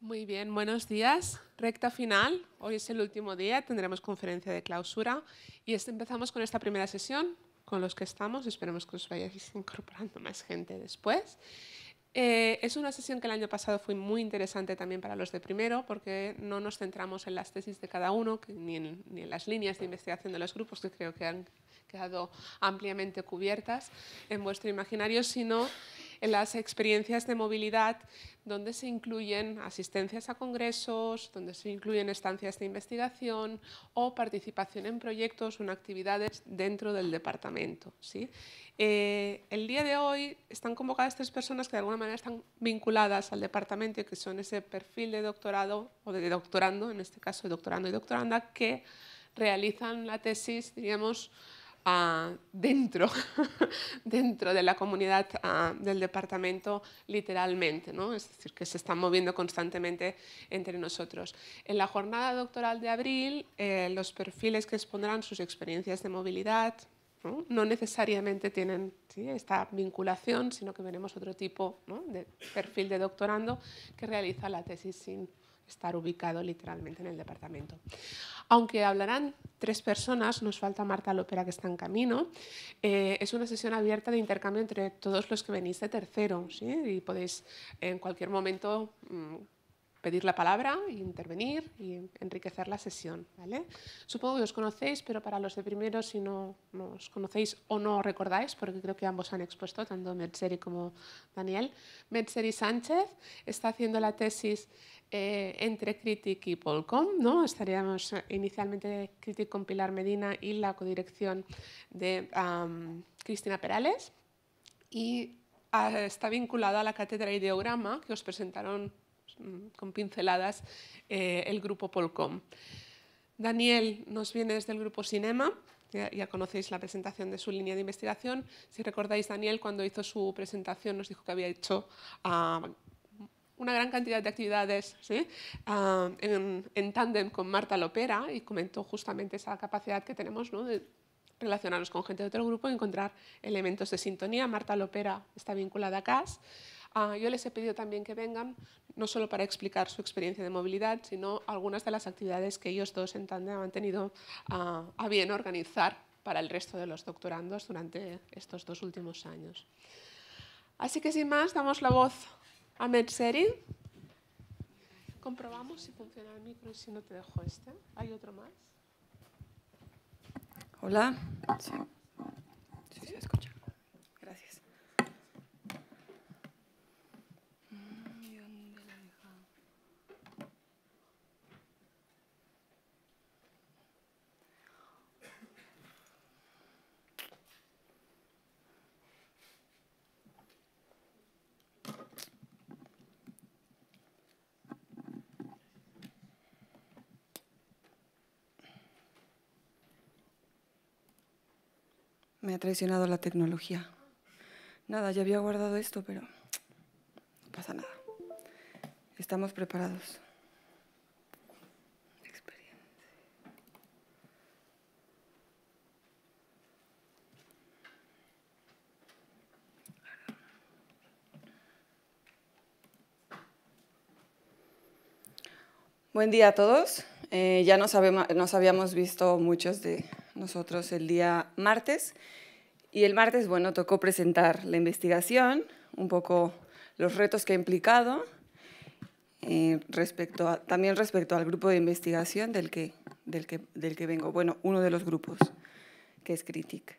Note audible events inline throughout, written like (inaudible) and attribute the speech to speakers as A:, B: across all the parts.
A: Muy bien, buenos días. Recta final. Hoy es el último día, tendremos conferencia de clausura y empezamos con esta primera sesión con los que estamos. Esperemos que os vayáis incorporando más gente después. Eh, es una sesión que el año pasado fue muy interesante también para los de primero, porque no nos centramos en las tesis de cada uno, en, ni en las líneas de investigación de los grupos, que creo que han quedado ampliamente cubiertas en vuestro imaginario, sino en las experiencias de movilidad donde se incluyen asistencias a congresos, donde se incluyen estancias de investigación o participación en proyectos o en actividades dentro del departamento. ¿sí? Eh, el día de hoy están convocadas tres personas que de alguna manera están vinculadas al departamento y que son ese perfil de doctorado o de doctorando, en este caso de doctorando y doctoranda, que realizan la tesis, diríamos, Ah, dentro, (laughs) dentro de la comunidad ah, del departamento literalmente, ¿no? es decir, que se están moviendo constantemente entre nosotros. En la jornada doctoral de abril, eh, los perfiles que expondrán sus experiencias de movilidad, ¿no? necesariamente tienen esta vinculación, sino que veremos otro tipo de perfil de doctorando que realiza la tesis sin estar ubicado literalmente en el departamento. Aunque hablarán tres personas, nos falta Marta López que está en camino. Eh, es una sesión abierta de intercambio entre todos los que venís de tercero y podéis en cualquier momento mm, pedir la palabra, intervenir y enriquecer la sesión. Supongo que os conocéis, pero para los de primero, si no, os conocéis o no recordáis, porque creo que ambos han expuesto, tanto Metzeri como Daniel, Metzeri Sánchez está haciendo la tesis eh, entre Critic y Polcom. ¿no? Estaríamos eh, inicialmente Critic con Pilar Medina y la codirección de Cristina Perales. Y ah, está vinculada a la cátedra Ideograma que os presentaron mm, con pinceladas eh, el grupo Polcom. Daniel nos viene desde el grupo Cinema. Ya, conocéis la presentación de su línea de investigación. Si recordáis, Daniel, cuando hizo su presentación, nos dijo que había hecho ah, una gran cantidad de actividades ah, en, en tándem con Marta Lopera y comentó justamente esa capacidad que tenemos de relacionarnos con gente de otro grupo y encontrar elementos de sintonía. Marta Lopera está vinculada a CAS. Ah, yo les he pedido también que vengan, no solo para explicar su experiencia de movilidad, sino algunas de las actividades que ellos dos en tándem han tenido ah, a bien organizar para el resto de los doctorandos durante estos dos últimos años. Así que sin más, damos la voz Amet Seri. Comprobamos si funciona el micro y si no te dejo este. ¿Hay otro más?
B: Hola. Sí. Sí, sí, Me ha traicionado la tecnología. Nada, ya había guardado esto, pero no pasa nada. Estamos preparados. Buen día a todos. Eh, ya nos habíamos visto muchos de, nosotros el día martes. Y el martes, bueno, tocó presentar la investigación, un poco los retos que ha implicado, eh, respecto también respecto al grupo de investigación del que, del, que, del que vengo, bueno, uno de los grupos, que es Critic.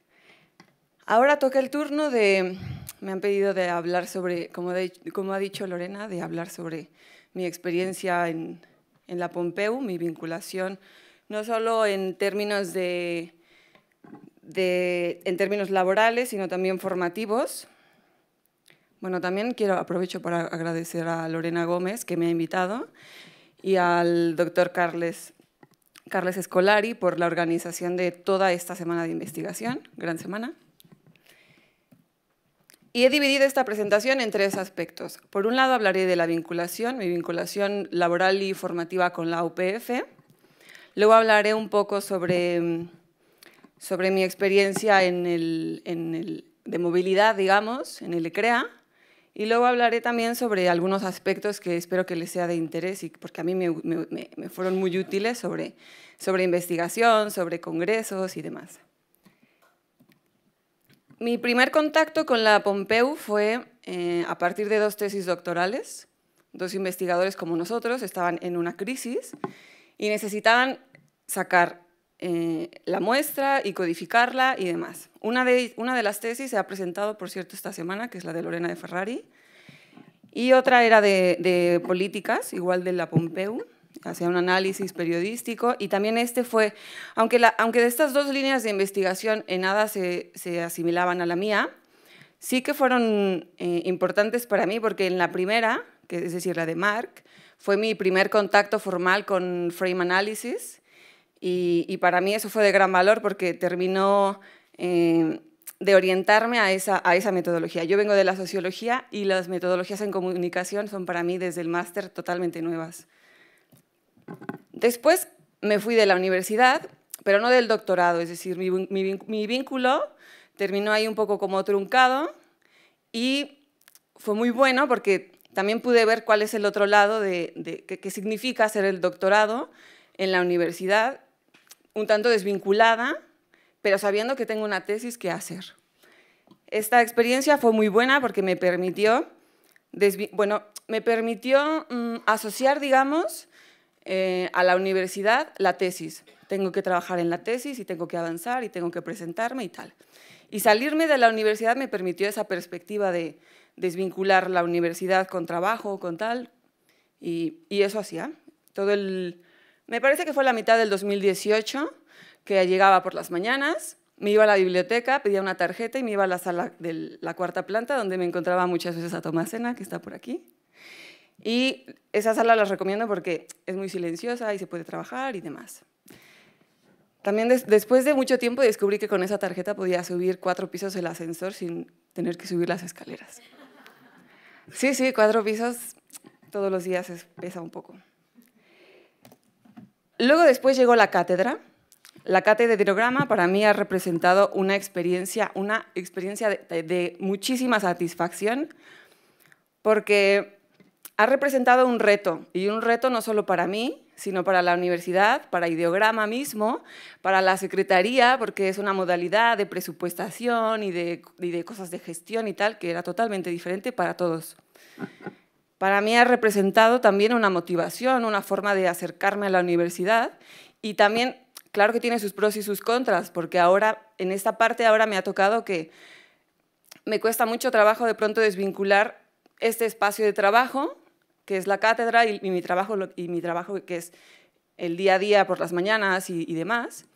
B: Ahora toca el turno de, me han pedido de hablar sobre, como, como ha dicho Lorena, de hablar sobre mi experiencia en, en la Pompeu, mi vinculación no solo en términos en términos laborales, sino también formativos. Bueno, también quiero aprovecho para agradecer a Lorena Gómez, que me ha invitado, y al doctor Carles, Carles Escolari por la organización de toda esta semana de investigación, gran semana. Y he dividido esta presentación en tres aspectos. Por un lado hablaré de la vinculación, mi vinculación laboral y formativa con la UPF, Luego hablaré un poco sobre, mm, sobre mi experiencia en el, en el, de movilidad, digamos, en el ECREA, y luego hablaré también sobre algunos aspectos que espero que les sea de interés, y porque a mí me, fueron muy útiles sobre, sobre investigación, sobre congresos y demás. Mi primer contacto con la Pompeu fue eh, a partir de dos tesis doctorales. Dos investigadores como nosotros estaban en una crisis y necesitaban sacar eh, la muestra y codificarla y demás. Una de, una de las tesis se ha presentado, por cierto, esta semana, que es la de Lorena de Ferrari, y otra era de, políticas, igual de la Pompeu, hacía un análisis periodístico, y también este fue, aunque, aunque de estas dos líneas de investigación en nada se, asimilaban a la mía, sí que fueron eh, importantes para mí, porque en la primera, que es decir, la de Marc, fue mi primer contacto formal con frame analysis y, para mí eso fue de gran valor porque terminó eh, de orientarme a esa, metodología. Yo vengo de la sociología y las metodologías en comunicación son para mí desde el máster totalmente nuevas. Después me fui de la universidad, pero no del doctorado, es decir, mi, mi vínculo terminó ahí un poco como truncado y fue muy bueno porque también pude ver cuál es el otro lado de, qué significa hacer el doctorado en la universidad, un tanto desvinculada, pero sabiendo que tengo una tesis que hacer. Esta experiencia fue muy buena porque me permitió, bueno, me permitió mm, asociar, digamos, eh, a la universidad la tesis. Tengo que trabajar en la tesis y tengo que avanzar y tengo que presentarme y tal. Y salirme de la universidad me permitió esa perspectiva de, desvincular la universidad con trabajo, con tal, y, eso hacía. Todo el, me parece que fue la mitad del 2018 que llegaba por las mañanas, me iba a la biblioteca, pedía una tarjeta y me iba a la sala de la cuarta planta, donde me encontraba muchas veces a Tomásena, que está por aquí. Y esa sala la recomiendo porque es muy silenciosa y se puede trabajar y demás. También después de mucho tiempo descubrí que con esa tarjeta podía subir cuatro pisos el ascensor sin tener que subir las escaleras. Sí, sí, cuatro pisos todos los días es, pesa un poco. Luego después llegó la cátedra. La cátedra de hidrograma para mí ha representado una experiencia, una experiencia de muchísima satisfacción porque ha representado un reto y un reto no solo para mí, sino para la universidad, para ideograma mismo, para la secretaría, porque es una modalidad de presupuestación y de, cosas de gestión y tal, que era totalmente diferente para todos. Para mí ha representado también una motivación, una forma de acercarme a la universidad y también, claro que tiene sus pros y sus contras, porque ahora, en esta parte ahora me ha tocado que me cuesta mucho trabajo de pronto desvincular este espacio de trabajo que es la cátedra y, mi, trabajo, y mi trabajo que es el día a día por las mañanas y, demás.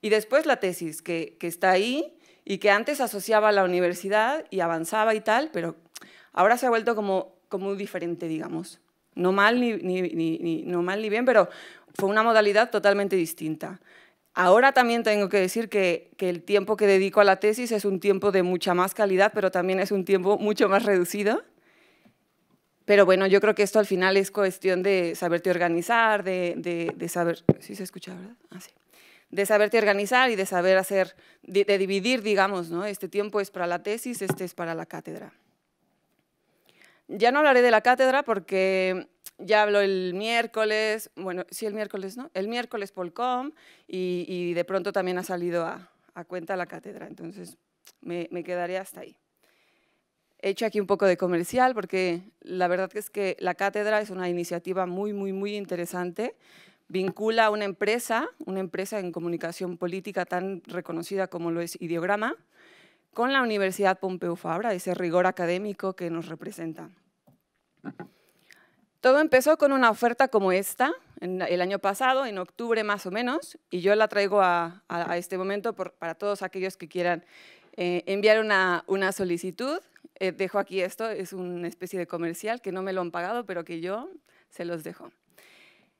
B: Y después la tesis, que, está ahí y que antes asociaba a la universidad y avanzaba y tal, pero ahora se ha vuelto como, como muy diferente, digamos. No mal ni, bien, pero fue una modalidad totalmente distinta. Ahora también tengo que decir que, el tiempo que dedico a la tesis es un tiempo de mucha más calidad, pero también es un tiempo mucho más reducido pero bueno, yo creo que esto al final es cuestión de saberte organizar, de, de, saber, sí se escucha, ¿verdad? Ah, sí. De saberte organizar y de saber hacer, de, dividir, digamos, ¿no? Este tiempo es para la tesis, este es para la cátedra. Ya no hablaré de la cátedra porque ya hablo el miércoles, bueno, sí el miércoles, ¿no? El miércoles Polcom y, y de pronto también ha salido a, a cuenta la cátedra, entonces me, me quedaré hasta ahí. He hecho aquí un poco de comercial porque la verdad es que la cátedra es una iniciativa muy, muy, muy interesante. Vincula a una empresa, una empresa en comunicación política tan reconocida como lo es Ideograma, con la Universidad Pompeu Fabra, ese rigor académico que nos representa. Todo empezó con una oferta como esta, el año pasado, en octubre más o menos, y yo la traigo a, este momento para todos aquellos que quieran eh, enviar una solicitud. Eh, dejo aquí esto, es una especie de comercial que no me lo han pagado, pero que yo se los dejo.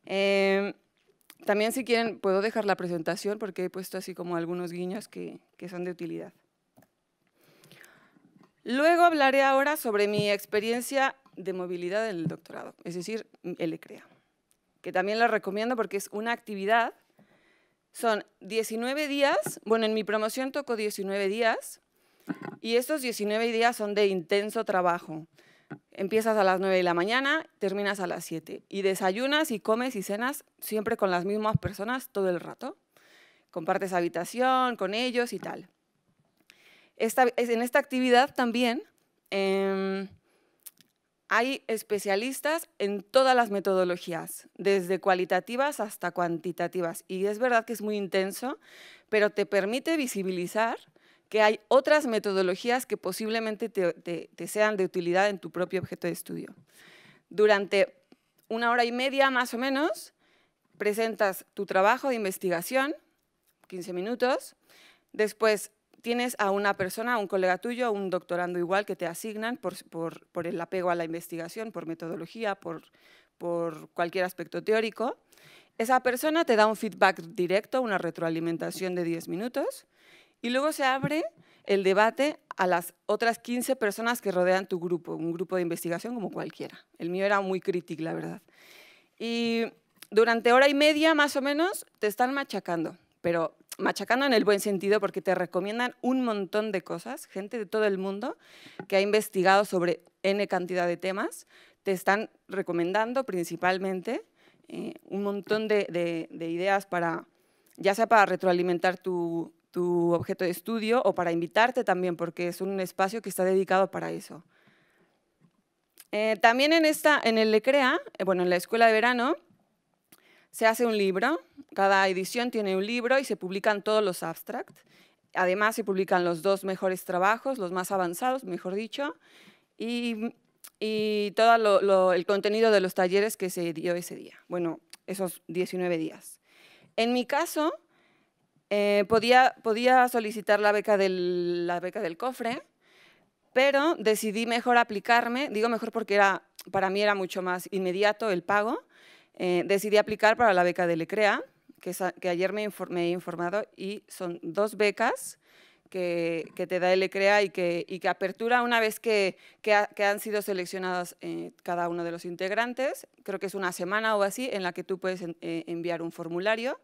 B: Em, también si quieren puedo dejar la presentación porque he puesto así como algunos guiños que, son de utilidad. Luego hablaré ahora sobre mi experiencia de movilidad en el doctorado, es decir, el ECREA, que también la recomiendo porque es una actividad. Son 19 días, bueno, en mi promoción tocó 19 días, y estos 19 días son de intenso trabajo. Empiezas a las 9 de la mañana, terminas a las 7 y desayunas y comes y cenas siempre con las mismas personas todo el rato. Compartes habitación con ellos y tal. en esta actividad también em, hay especialistas en todas las metodologías, desde cualitativas hasta cuantitativas. Y es verdad que es muy intenso, pero te permite visibilizar que hay otras metodologías que posiblemente te, sean de utilidad en tu propio objeto de estudio. Durante una hora y media más o menos, presentas tu trabajo de investigación, 15 minutos, después tienes a una persona, a un colega tuyo, un doctorando igual que te asignan por, el apego a la investigación, por metodología, por, cualquier aspecto teórico. Esa persona te da un feedback directo, una retroalimentación de 10 minutos y luego se abre el debate a las otras 15 personas que rodean tu grupo, un grupo de investigación como cualquiera. El mío era muy crítico, la verdad. Y durante hora y media, más o menos, te están machacando, pero machacando en el buen sentido porque te recomiendan un montón de cosas, gente de todo el mundo que ha investigado sobre N cantidad de temas, te están recomendando principalmente eh, un montón de ideas para, ya sea para retroalimentar tu, tu objeto de estudio o para invitarte también, porque es un espacio que está dedicado para eso. Eh, también en, esta, en el LECREA, eh, bueno, en la Escuela de Verano, se hace un libro, cada edición tiene un libro y se publican todos los abstracts Además, se publican los dos mejores trabajos, los más avanzados, mejor dicho, y, todo el contenido de los talleres que se dio ese día, bueno, esos 19 días. En mi caso, eh, podía, solicitar la beca, del, la beca del cofre, pero decidí mejor aplicarme, digo mejor porque era, para mí era mucho más inmediato el pago, eh, decidí aplicar para la beca de LECREA, que, ayer me, he informado, y son dos becas que, te da LECREA y que, y que apertura una vez que, han sido seleccionadas eh, cada uno de los integrantes, creo que es una semana o así, en la que tú puedes enviar un formulario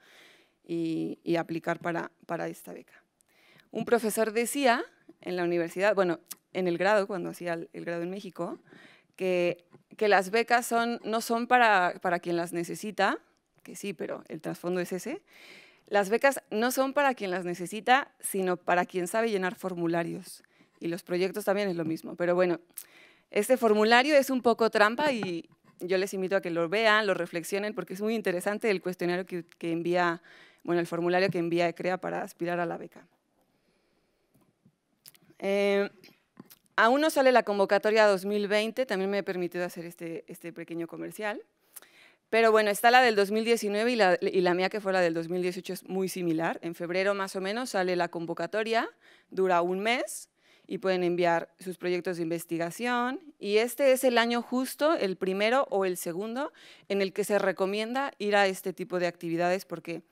B: y, aplicar para, esta beca. Un profesor decía en la universidad, bueno, en el grado, cuando hacía el, grado en México, que, las becas son, no son para, para quien las necesita, que sí, pero el trasfondo es ese. Las becas no son para quien las necesita, sino para quien sabe llenar formularios. Y los proyectos también es lo mismo. Pero bueno, este formulario es un poco trampa y yo les invito a que lo vean, lo reflexionen, porque es muy interesante el cuestionario que, que envía bueno, el formulario que envía ECREA para aspirar a la beca. Eh, aún no sale la convocatoria 2020, también me he permitido hacer este, este pequeño comercial. Pero bueno, está la del 2019 y la, y la, mía que fue la del 2018 es muy similar. En febrero más o menos sale la convocatoria, dura un mes y pueden enviar sus proyectos de investigación. Y este es el año justo, el primero o el segundo, en el que se recomienda ir a este tipo de actividades porque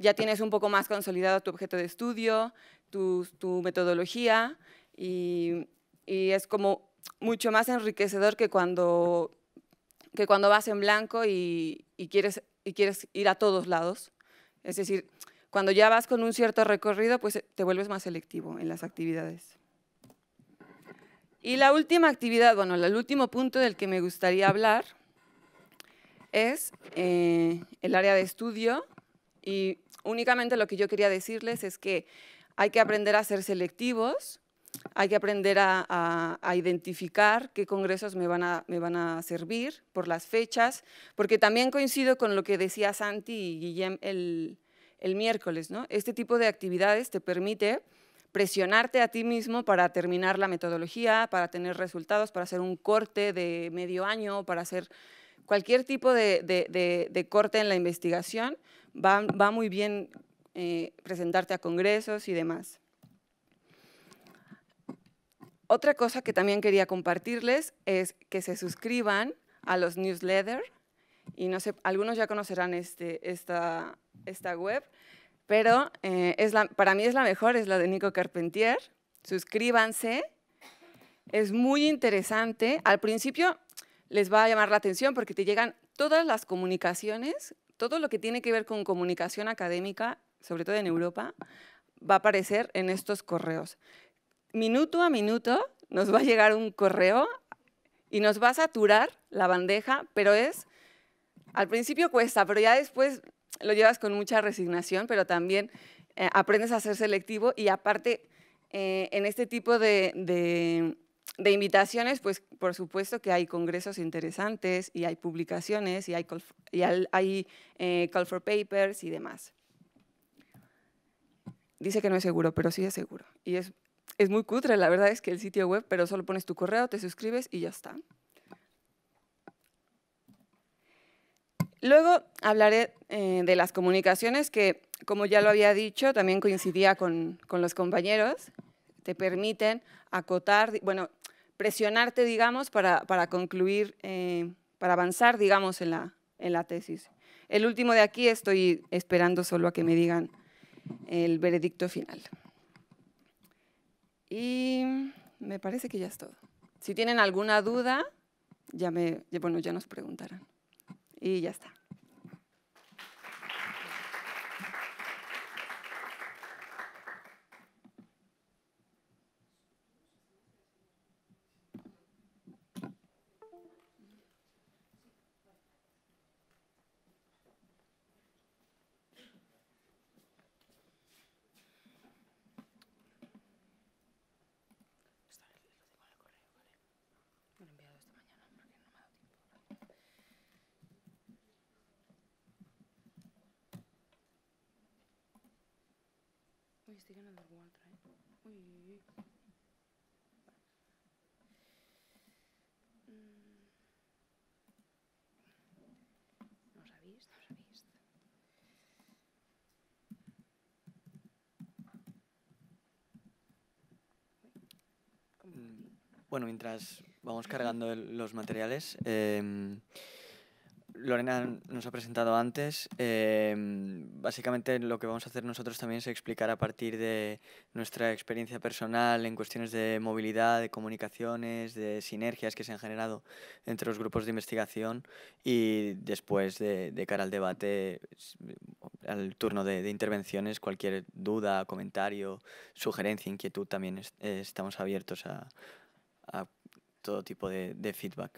B: ya tienes un poco más consolidado tu objeto de estudio, tu, metodología y, es como mucho más enriquecedor que cuando, que cuando vas en blanco y, quieres, y quieres ir a todos lados. Es decir, cuando ya vas con un cierto recorrido, pues eh, te vuelves más selectivo en las actividades. Y la última actividad, bueno, el último punto del que me gustaría hablar es eh, el área de estudio y únicamente lo que yo quería decirles es que hay que aprender a ser selectivos, hay que aprender a, identificar qué congresos me van, a, servir por las fechas, porque también coincido con lo que decía Santi y Guillem el, miércoles. Este tipo de actividades te permite presionarte a ti mismo para terminar la metodología, para tener resultados, para hacer un corte de medio año, para hacer cualquier tipo de corte en la investigación, va, muy bien eh, presentarte a congresos y demás. Otra cosa que también quería compartirles es que se suscriban a los newsletters. Y no sé, algunos ya conocerán este, esta, web, pero eh, es para mí es la mejor, es la de Nico Carpentier. Suscríbanse, es muy interesante. Al principio les va a llamar la atención porque te llegan todas las comunicaciones todo lo que tiene que ver con comunicación académica, sobre todo en Europa, va a aparecer en estos correos. Minuto a minuto nos va a llegar un correo y nos va a saturar la bandeja, pero es, al principio cuesta, pero ya después lo llevas con mucha resignación, pero también eh, aprendes a ser selectivo y aparte eh, en este tipo de de invitaciones, pues por supuesto que hay congresos interesantes y hay publicaciones y hay call for, hay, eh, call for papers y demás. Dice que no es seguro, pero sí es seguro. Y es, muy cutre, la verdad es que el sitio web, pero solo pones tu correo, te suscribes y ya está. Luego hablaré eh, de las comunicaciones que, como ya lo había dicho, también coincidía con, con los compañeros. Te permiten acotar, bueno, presionarte, digamos, para, concluir, eh, para avanzar, digamos, en la, en la tesis. El último de aquí estoy esperando solo a que me digan el veredicto final. Y me parece que ya es todo. Si tienen alguna duda, ya me, bueno, ya nos preguntarán. Y ya está.
C: Uy, estoy ganando alguna otra, ¿eh? Uy, uy, uy. Mm. No os habéis, no os
D: mm, Bueno, mientras vamos cargando los materiales, eh, Lorena nos ha presentado antes. Eh, básicamente lo que vamos a hacer nosotros también es explicar a partir de nuestra experiencia personal en cuestiones de movilidad, de comunicaciones, de sinergias que se han generado entre los grupos de investigación y después de, cara al debate, al turno de, intervenciones, cualquier duda, comentario, sugerencia, inquietud, también eh, estamos abiertos a, todo tipo de feedback.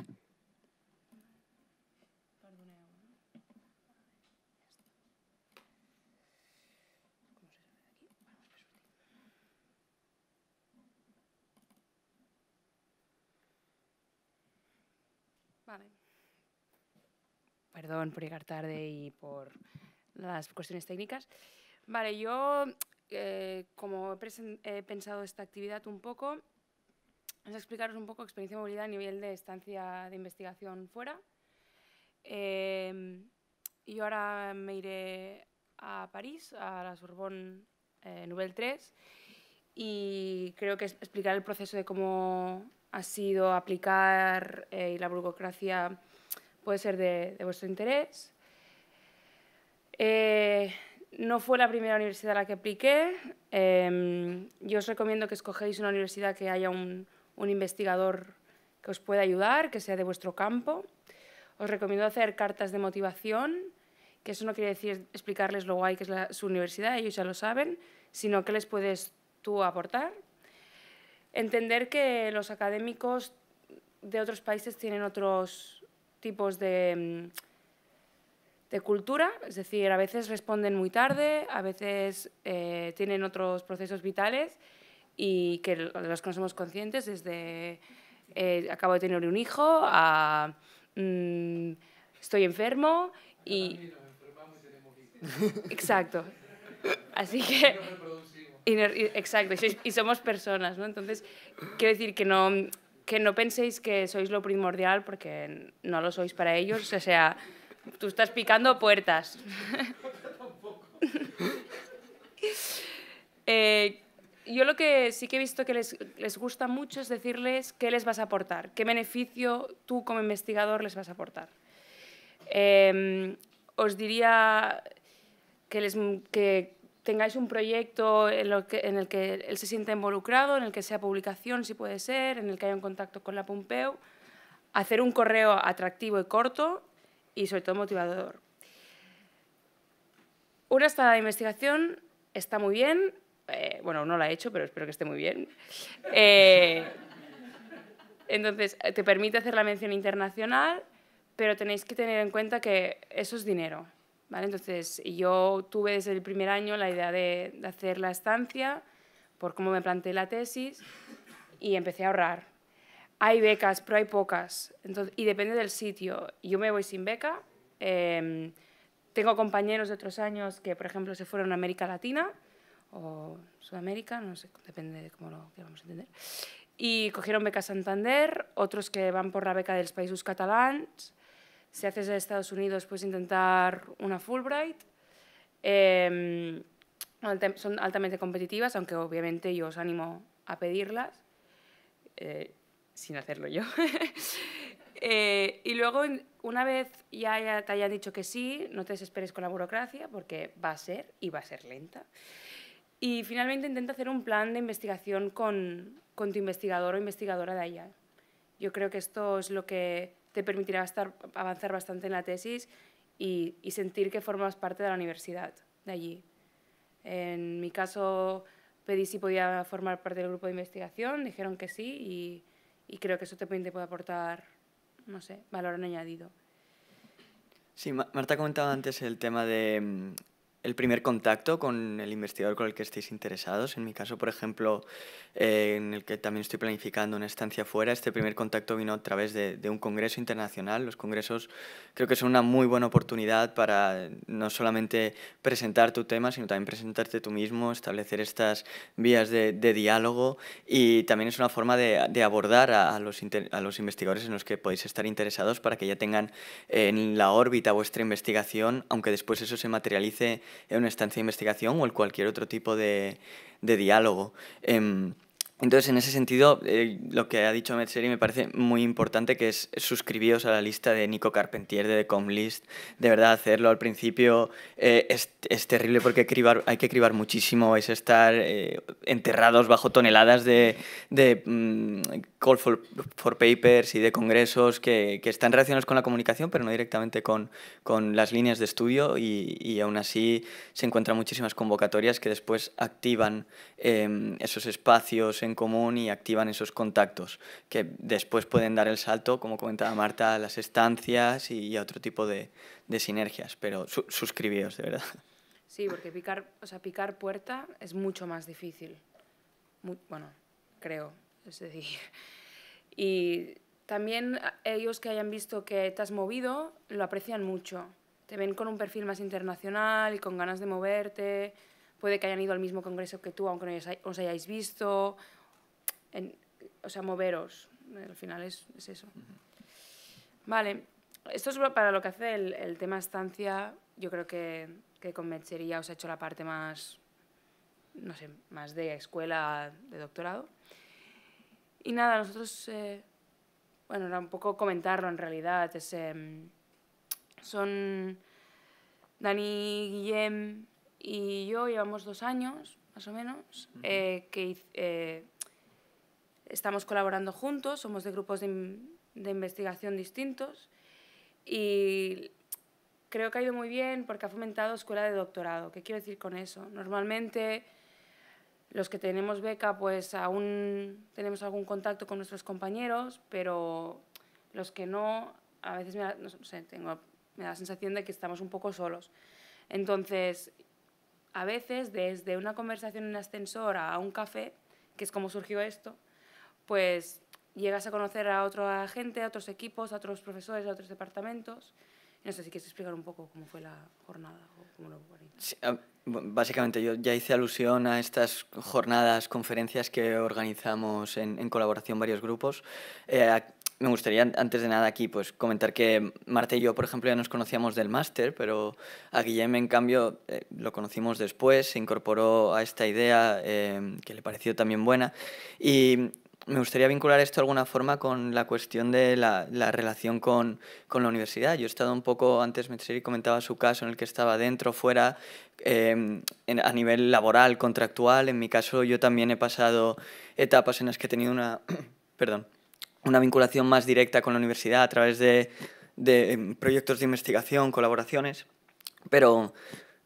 C: Perdón por llegar tarde y por las cuestiones técnicas. Vale, yo, eh, como he, pensado esta actividad un poco, es explicaros un poco experiencia de movilidad a nivel de estancia de investigación fuera. Eh, y ahora me iré a París, a la Sorbonne eh, Nouvelle 3, y creo que explicar el proceso de cómo ha sido aplicar eh, la burocracia puede ser de, vuestro interés. Eh, no fue la primera universidad a la que apliqué. Em, yo os recomiendo que escogéis una universidad que haya un, investigador que os pueda ayudar, que sea de vuestro campo. Os recomiendo hacer cartas de motivación, que eso no quiere decir explicarles lo guay que es su universidad, ellos ya lo saben, sino que les puedes tú aportar. Entender que los académicos de otros países tienen otros, tipos de, mm, de cultura, es decir, a veces responden muy tarde, a veces eh, tienen otros procesos vitales y que los que no somos conscientes desde eh, acabo de tener un hijo a mm, estoy enfermo y... (laughs) Exacto. Así que... exacto, y, somos personas, ¿no? Entonces, quiero decir que no, que no penséis que sois lo primordial porque no lo sois para ellos. O sea, tú estás picando puertas. (laughs) (laughs) Eh, yo lo que sí que he visto que les, gusta mucho es decirles qué les vas a aportar, qué beneficio tú como investigador les vas a aportar. Em, os diría que, les, que tengáis un proyecto en, el que él se sienta involucrado, en el que sea publicación, si puede ser, en el que haya un contacto con la Pompeu, hacer un correo atractivo y corto y sobre todo motivador. Una estada de investigación está muy bien, eh, bueno, no la he hecho, pero espero que esté muy bien. Eh, entonces, te permite hacer la mención internacional, pero tenéis que tener en cuenta que eso es dinero. Entonces, yo tuve desde el primer año la idea de, hacer la estancia por cómo me planteé la tesis y empecé a ahorrar. Hay becas, pero hay pocas. y depende del sitio. Yo me voy sin beca. Em, tengo compañeros de otros años que, por ejemplo, se fueron a América Latina o Sudamérica, no sé, depende de cómo lo queramos entender. Y cogieron beca Santander, otros que van por la beca de los Países Catalans si haces a Estados Unidos, puedes intentar una Fulbright. Em, son altamente competitivas, aunque obviamente yo os animo a pedirlas, eh, sin hacerlo yo. (laughs) Eh, y luego, una vez ya te hayan dicho que sí, no te desesperes con la burocracia, porque va a ser y va a ser lenta. Y finalmente intenta hacer un plan de investigación con, con tu investigador o investigadora de allá. Yo creo que esto es lo que te permitirá avanzar bastante en la tesis y, sentir que formas parte de la universidad, de allí. En mi caso, pedí si podía formar parte del grupo de investigación, dijeron que sí y, y creo que eso también te puede aportar, no sé, valor añadido.
D: Sí, Marta ha comentado antes el tema de mm, el primer contacto con el investigador con el que estéis interesados. En mi caso, por ejemplo, eh, en el que también estoy planificando una estancia fuera, este primer contacto vino a través de, un congreso internacional. Los congresos creo que son una muy buena oportunidad para no solamente presentar tu tema, sino también presentarte tú mismo, establecer estas vías de, diálogo y también es una forma de, abordar a, los a los investigadores en los que podéis estar interesados para que ya tengan en la órbita vuestra investigación, aunque después eso se materialice en una estancia de investigación o en cualquier otro tipo de, de diálogo. Em, entonces, en ese sentido, eh, lo que ha dicho Metzeri me parece muy importante, que es suscribiros a la lista de Nico Carpentier de Comlist. De verdad, hacerlo al principio eh, es, terrible porque hay que cribar muchísimo, es estar eh, enterrados bajo toneladas de, mm, call for, for, papers y de congresos que, están relacionados con la comunicación, pero no directamente con, las líneas de estudio y, y, aún así se encuentran muchísimas convocatorias que después activan em, esos espacios en común y activan esos contactos, que después pueden dar el salto, como comentaba Marta, a las estancias y a otro tipo de, sinergias. Pero su, de verdad.
C: Sí, porque picar, o sea, picar puerta es mucho más difícil. bueno, creo. Es decir. Y también ellos que hayan visto que te has movido lo aprecian mucho. Te ven con un perfil más internacional y con ganas de moverte. Puede que hayan ido al mismo congreso que tú, aunque no os hayáis visto o sea, moveros. Al final es, eso. Vale, esto es para lo que hace el, tema estancia. Yo creo que, que con Mechería os ha he hecho la parte más, no sé, más de escuela, de doctorado. Y nada, nosotros, eh, bueno, era un poco comentarlo en realidad. Eh, son Dani, Guillem y yo, llevamos dos años, más o menos, eh, que estamos colaborando juntos, somos de grupos de, investigación distintos y creo que ha ido muy bien porque ha fomentado escuela de doctorado. ¿Qué quiero decir con eso? Normalmente los que tenemos beca pues aún tenemos algún contacto con nuestros compañeros, pero los que no, a veces me da, tengo, la sensación de que estamos un poco solos. Entonces, a veces desde una conversación en un ascensor a un café, que es como surgió esto, pues llegas a conocer a otra gente, a otros equipos, a otros profesores, a otros departamentos. No sé si quieres explicar un poco cómo fue la jornada
D: Básicamente yo ya hice alusión a estas jornadas, conferencias que organizamos en, colaboración varios grupos. Eh, me gustaría antes de nada aquí pues comentar que Marta y yo, por ejemplo, ya nos conocíamos del máster, pero a Guillem, en cambio, eh, lo conocimos después, se incorporó a esta idea eh, que le pareció también buena. Y me gustaría vincular esto de alguna forma con la cuestión de la, relación con, la universidad. Yo he estado un poco, antes Metzeri comentaba su caso en el que estaba dentro, fuera, em, a nivel laboral, contractual. En mi caso yo también he pasado etapas en las que he tenido una, (clears throat) perdón, una vinculación más directa con la universidad a través de, de em, proyectos de investigación, colaboraciones. Pero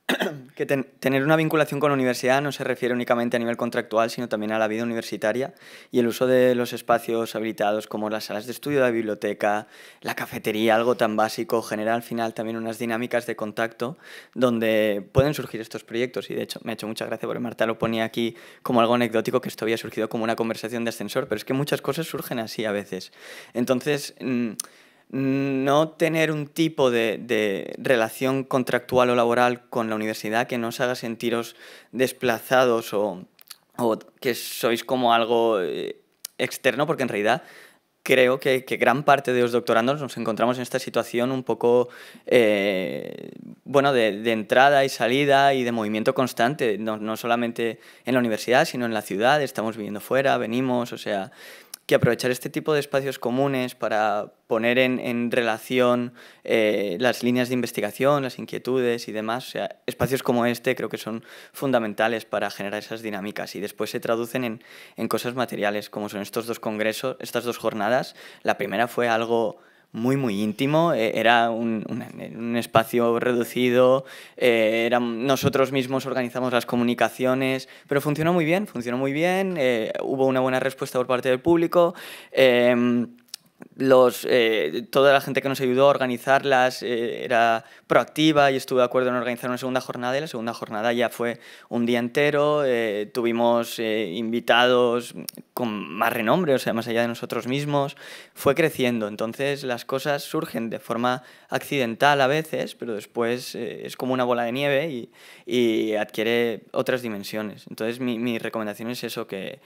D: (clears throat) que tener una vinculación con la universidad no se refiere únicamente a nivel contractual, sino también a la vida universitaria y el uso de los espacios habilitados como las salas de estudio, la biblioteca, la cafetería, algo tan básico, genera al final también unas dinámicas de contacto donde pueden surgir estos proyectos. Y de hecho, me ha hecho mucha gracia porque Marta lo ponía aquí como algo anecdótico que esto había surgido como una conversación de ascensor, pero es que muchas cosas surgen así a veces. Entonces... Mm, no tener un tipo de, relación contractual o laboral con la universidad que no haga sentiros desplazados o, que sois como algo eh, externo, porque en realidad creo que, gran parte de los doctorandos nos encontramos en esta situación un poco, eh, bueno, de, entrada y salida y de movimiento constante, no, no, solamente en la universidad, sino en la ciudad, estamos viviendo fuera, venimos, o sea, que aprovechar este tipo de espacios comunes para poner en, relación eh, las líneas de investigación, las inquietudes y demás. O sea, espacios como este creo que son fundamentales para generar esas dinámicas y después se traducen en, en cosas materiales, como son estos dos congresos, estas dos jornadas. La primera fue algo muy, muy íntimo. Eh, era un, espacio reducido, eh, eran, nosotros mismos organizamos las comunicaciones, pero funcionó muy bien, funcionó muy bien, eh, hubo una buena respuesta por parte del público. Em, los, eh, toda la gente que nos ayudó a organizarlas eh, era proactiva y estuve de acuerdo en organizar una segunda jornada y la segunda jornada ya fue un día entero, eh, tuvimos invitados con más renombre, o sea, más allá de nosotros mismos, fue creciendo, entonces las cosas surgen de forma accidental a veces, pero después es como una bola de nieve y, adquiere otras dimensiones. Entonces mi, mi recomendación es eso, que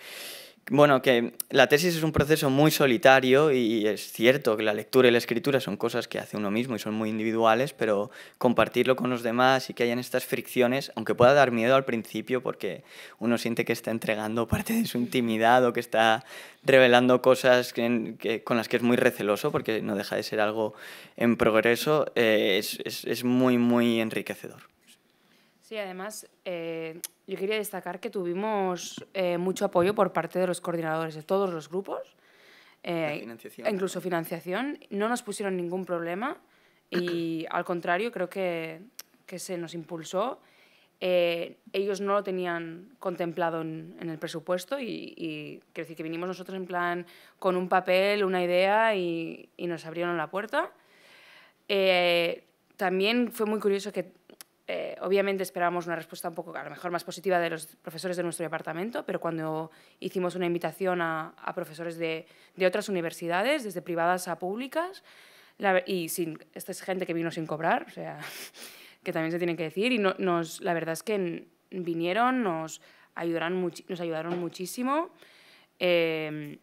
D: bueno, que la tesis es un proceso muy solitario y es cierto que la lectura y la escritura son cosas que hace uno mismo y son muy individuales, pero compartirlo con los demás y que hayan estas fricciones, aunque pueda dar miedo al principio porque uno siente que está entregando parte de su intimidad o que está revelando cosas con las que es muy receloso porque no deja de ser algo en progreso, eh, es, es muy, muy enriquecedor.
C: Sí, además, eh, yo quería destacar que tuvimos eh, mucho apoyo por parte de los coordinadores de todos los grupos, eh, e incluso financiación. No nos pusieron ningún problema y (clears throat) al contrario, creo que, que se nos impulsó. ellos no lo tenían contemplado en, el presupuesto y, y, quiero decir que vinimos nosotros en plan con un papel, una idea y, y nos abrieron la puerta. también fue muy curioso que eh, obviamente esperábamos una respuesta un poco, a lo mejor más positiva de los profesores de nuestro departamento, pero cuando hicimos una invitación a, profesores de, otras universidades, desde privadas a públicas, y esta es gente que vino sin cobrar, o sea, (laughs) que también se tiene que decir, y nos, la verdad es que vinieron, nos, ayudaron, nos ayudaron muchísimo. Em,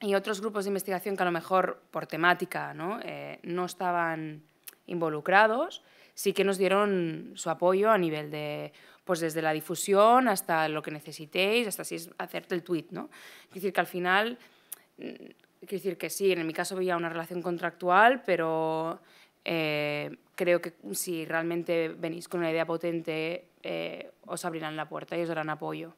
C: y otros grupos de investigación que a lo mejor por temática no eh, estaban involucrados, sí que nos dieron su apoyo a nivel de, pues desde la difusión hasta lo que necesitéis, hasta si es hacerte el tweet, ¿no? Es decir, que al final, mm, quiero decir que sí, en mi caso había una relación contractual, pero eh, creo que si realmente venís con una idea potente, eh, os abrirán la puerta y os darán
D: apoyo.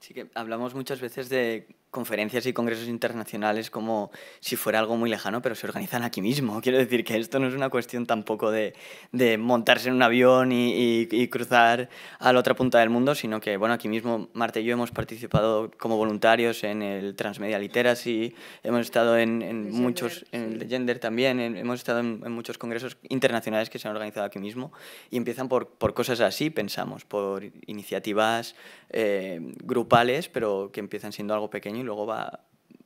D: Sí que hablamos muchas veces de conferencias y congresos internacionales como si fuera algo muy lejano, pero se organizan aquí mismo. Quiero decir que esto no es una cuestión tampoco de, de montarse en un avión y, y, cruzar a la otra punta del mundo, sino que bueno, aquí mismo Marta y yo hemos participado como voluntarios en el Transmedia Literacy, hemos estado en, en muchos, en el Gender también, hemos estado en, muchos congresos internacionales que se han organizado aquí mismo y empiezan por, por cosas así, pensamos, por iniciativas eh, grupales, pero que empiezan siendo algo pequeño y luego va,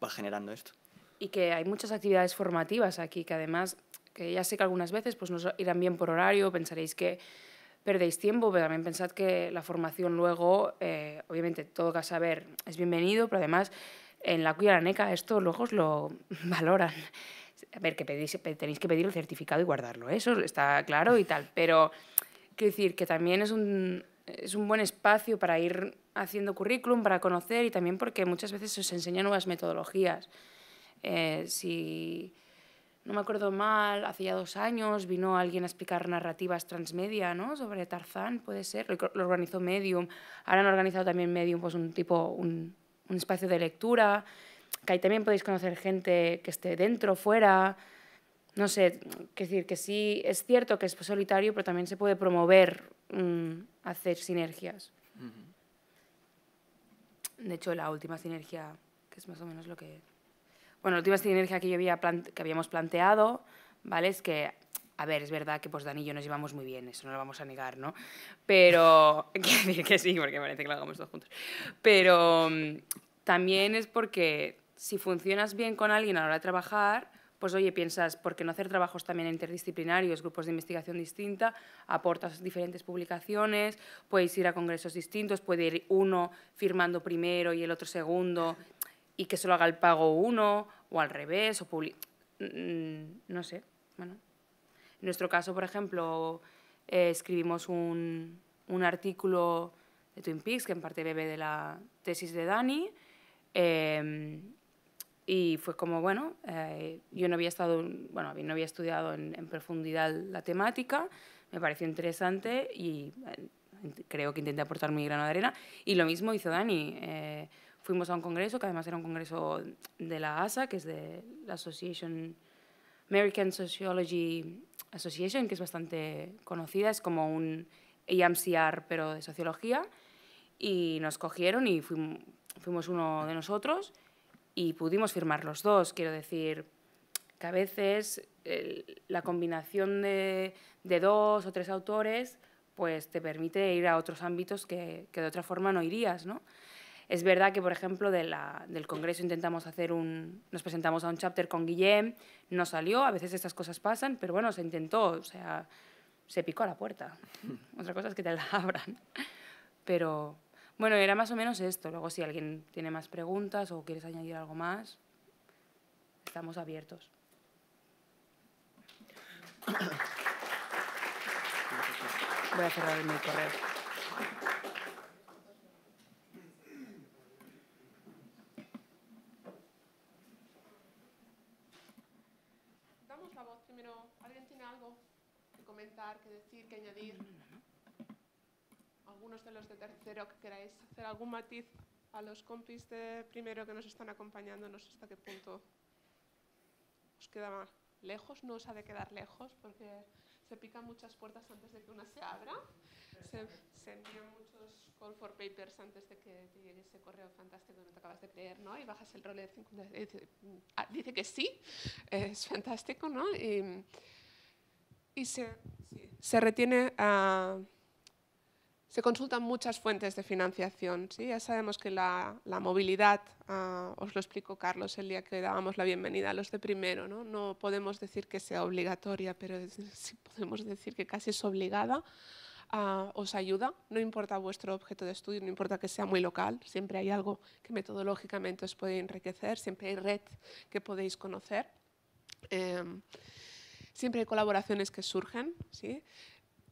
D: generando esto.
C: Y que hay muchas actividades formativas aquí que además, que ya sé que algunas veces pues nos irán bien por horario, pensaréis que perdéis tiempo, pero también pensad que la formación luego, eh, obviamente todo que saber es bienvenido, pero además en la cuya neca esto luego os lo (laughs) valoran. A ver, que tenéis que pedir el certificado y guardarlo, ¿eh? eso está claro y tal, pero quiero decir que también es un, es un buen espacio para ir haciendo currículum para conocer y también porque muchas veces se os enseña nuevas metodologías. Eh, si no me acuerdo mal, hace ya dos años vino alguien a explicar narrativas transmedia ¿no? sobre Tarzán, puede ser, lo, organizó Medium, ahora han organizado también Medium pues un, tipo, un, espacio de lectura, que ahí también podéis conocer gente que esté dentro, fuera, no sé, es decir que sí es cierto que es solitario, pero también se puede promover mm, hacer sinergias. De hecho, la última sinergia, que es más o menos lo que... Bueno, la última sinergia que, yo había que habíamos planteado, ¿vale? Es que, a ver, es verdad que pues Dani y yo nos llevamos muy bien, eso no lo vamos a negar, ¿no? Pero, (laughs) que sí, porque parece que lo hagamos todos juntos. Pero mm, también es porque si funcionas bien con alguien a la hora de trabajar, pues oye, piensas, ¿por qué no hacer trabajos también interdisciplinarios, grupos de investigación distinta? Aportas diferentes publicaciones, puedes ir a congresos distintos, puede ir uno firmando primero y el otro segundo y que solo haga el pago uno o al revés, o mm, no sé, bueno. En nuestro caso, por ejemplo, eh, escribimos un, artículo de Twin Peaks, que en parte bebe de la tesis de Dani, em, y fue como, bueno, eh, yo no había, estado, bueno, no había estudiado en, profundidad la temática, me pareció interesante y eh, creo que intenté aportar mi grano de arena. Y lo mismo hizo Dani. Eh, fuimos a un congreso, que además era un congreso de la ASA, que es de la Association, American Sociology Association, que es bastante conocida, es como un AMCR, pero de sociología. Y nos cogieron y fuimos uno de nosotros y pudimos firmar los dos. Quiero decir que a veces la combinación de, de, dos o tres autores pues te permite ir a otros ámbitos que, que de otra forma no irías, ¿no? Es verdad que, por ejemplo, de la, del Congreso intentamos hacer un... Nos presentamos a un chapter con Guillem, no salió, a veces estas cosas pasan, pero bueno, se intentó, o sea, se picó a la puerta. (laughs) Otra cosa es que te la abran. Pero, bueno, era más o menos esto. Luego, si alguien tiene más preguntas o quieres añadir algo más, estamos abiertos. Voy a cerrar mi correo.
A: Damos la voz primero. ¿Alguien tiene algo que comentar, que decir, que añadir? algunos de los de tercero que queráis hacer algún matiz a los compis de primero que nos están acompañando, no sé hasta qué punto os queda más lejos, no os ha de quedar lejos porque se pican muchas puertas antes de que una se abra, se, envían muchos call for papers antes de que llegue ese correo fantástico que no te acabas de creer, ¿no? Y bajas el de 50, ah, dice, que sí, es fantástico, ¿no? Y, y se, se retiene a se consultan muchas fuentes de financiación. ¿sí? Ya sabemos que la, movilidad, ah, os lo explicó Carlos el día que dábamos la bienvenida a los de primero, ¿no? podemos decir que sea obligatoria, pero sí podemos decir que casi es obligada. Ah, os ayuda, no importa vuestro objeto de estudio, no importa que sea muy local, siempre hay algo que metodológicamente os puede enriquecer, siempre hay red que podéis conocer. Em, siempre hay colaboraciones que surgen, ¿sí?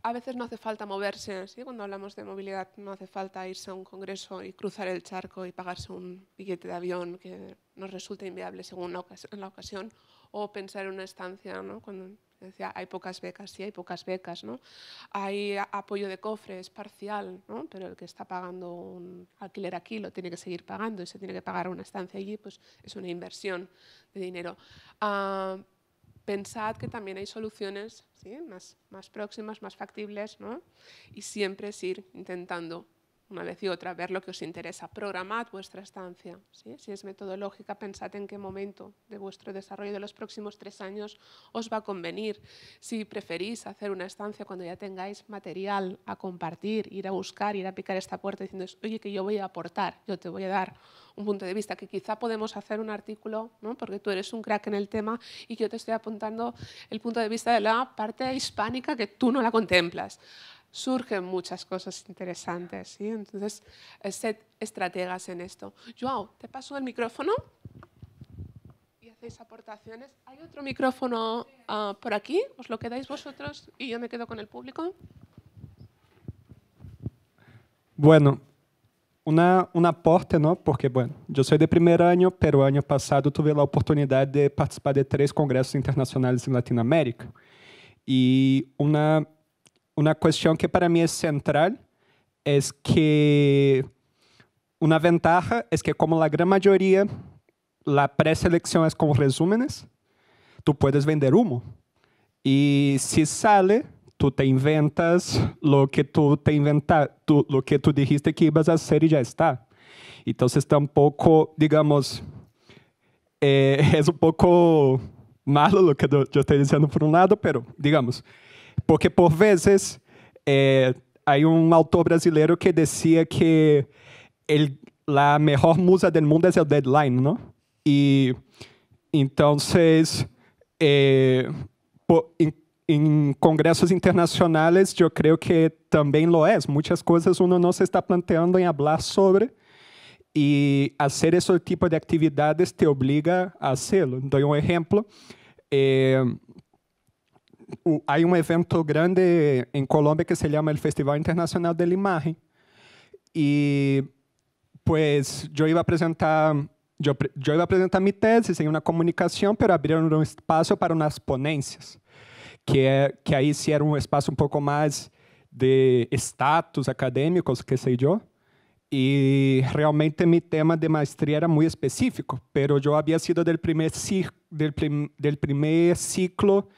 A: a veces no hace falta moverse, cuando hablamos de movilidad no hace falta irse a un congreso y cruzar el charco y pagarse un billete de avión que nos resulta inviable según la, la ocasión, o pensar en una estancia, ¿no? cuando decía hay pocas becas, sí hay pocas becas, ¿no? hay apoyo de cofre, es parcial, ¿no? pero el que está pagando un alquiler aquí lo tiene que seguir pagando y se tiene que pagar una estancia allí, pues es una inversión de dinero. Ah, pensad que también hay soluciones ¿sí? más, próximas, más factibles, ¿no? y siempre es ir intentando una vez y otra, ver lo que os interesa. Programad vuestra estancia. Si es metodológica, pensad en qué momento de vuestro desarrollo de los próximos tres años os va a convenir. Si preferís hacer una estancia cuando ya tengáis material a compartir, ir a buscar, ir a picar esta puerta diciendo, oye, que yo voy a aportar, yo te voy a dar un punto de vista, que quizá podemos hacer un artículo, ¿no? porque tú eres un crack en el tema y yo te estoy apuntando el punto de vista de la parte hispánica que tú no la contemplas surgen muchas cosas interesantes. y Entonces, ser este, estrategas en esto. Joao, te paso el micrófono y hacéis aportaciones. Hay otro micrófono ah, por aquí, os lo quedáis vosotros y yo me quedo con el público.
E: Bueno, un aporte, no Porque, bueno, yo soy de primer año, pero año pasado tuve la oportunidad de participar de tres congresos internacionales en Latinoamérica. y una… uma questão que para mim é central é que uma ventaja é que como grande maioria a pré-seleção é com resúmenes, tu podes vender humo. e si sale, tu te inventas lo que tu te inventa, lo que tu dijiste que ibas a hacer e já está. Então, um pouco digamos, eh, (laughs) um pouco malo lo que eu estou dizendo por um lado, pero digamos, porque, por vezes, é, aí um autor brasileiro que dizia que ele, a melhor musa do mundo é o deadline, não? E, então, é, em, congressos internacionais, eu creio que também lo é. Muitas coisas uno não se está planteando em falar sobre, e fazer esse tipo de atividades te obriga a fazê-lo. Dou então, um exemplo. Eh, há um evento grande em Colômbia que se chama o Festival Internacional de la e, pois, eu ia apresentar, eu ia apresentar minha tese a uma comunicação, tesis en um espaço para umas ponencias, que, que aí se era um espaço um pouco mais de estatus académicos, que sei eu. E realmente meu tema de maestria era muito específico, mas eu havia sido do primeiro, del primeiro ciclo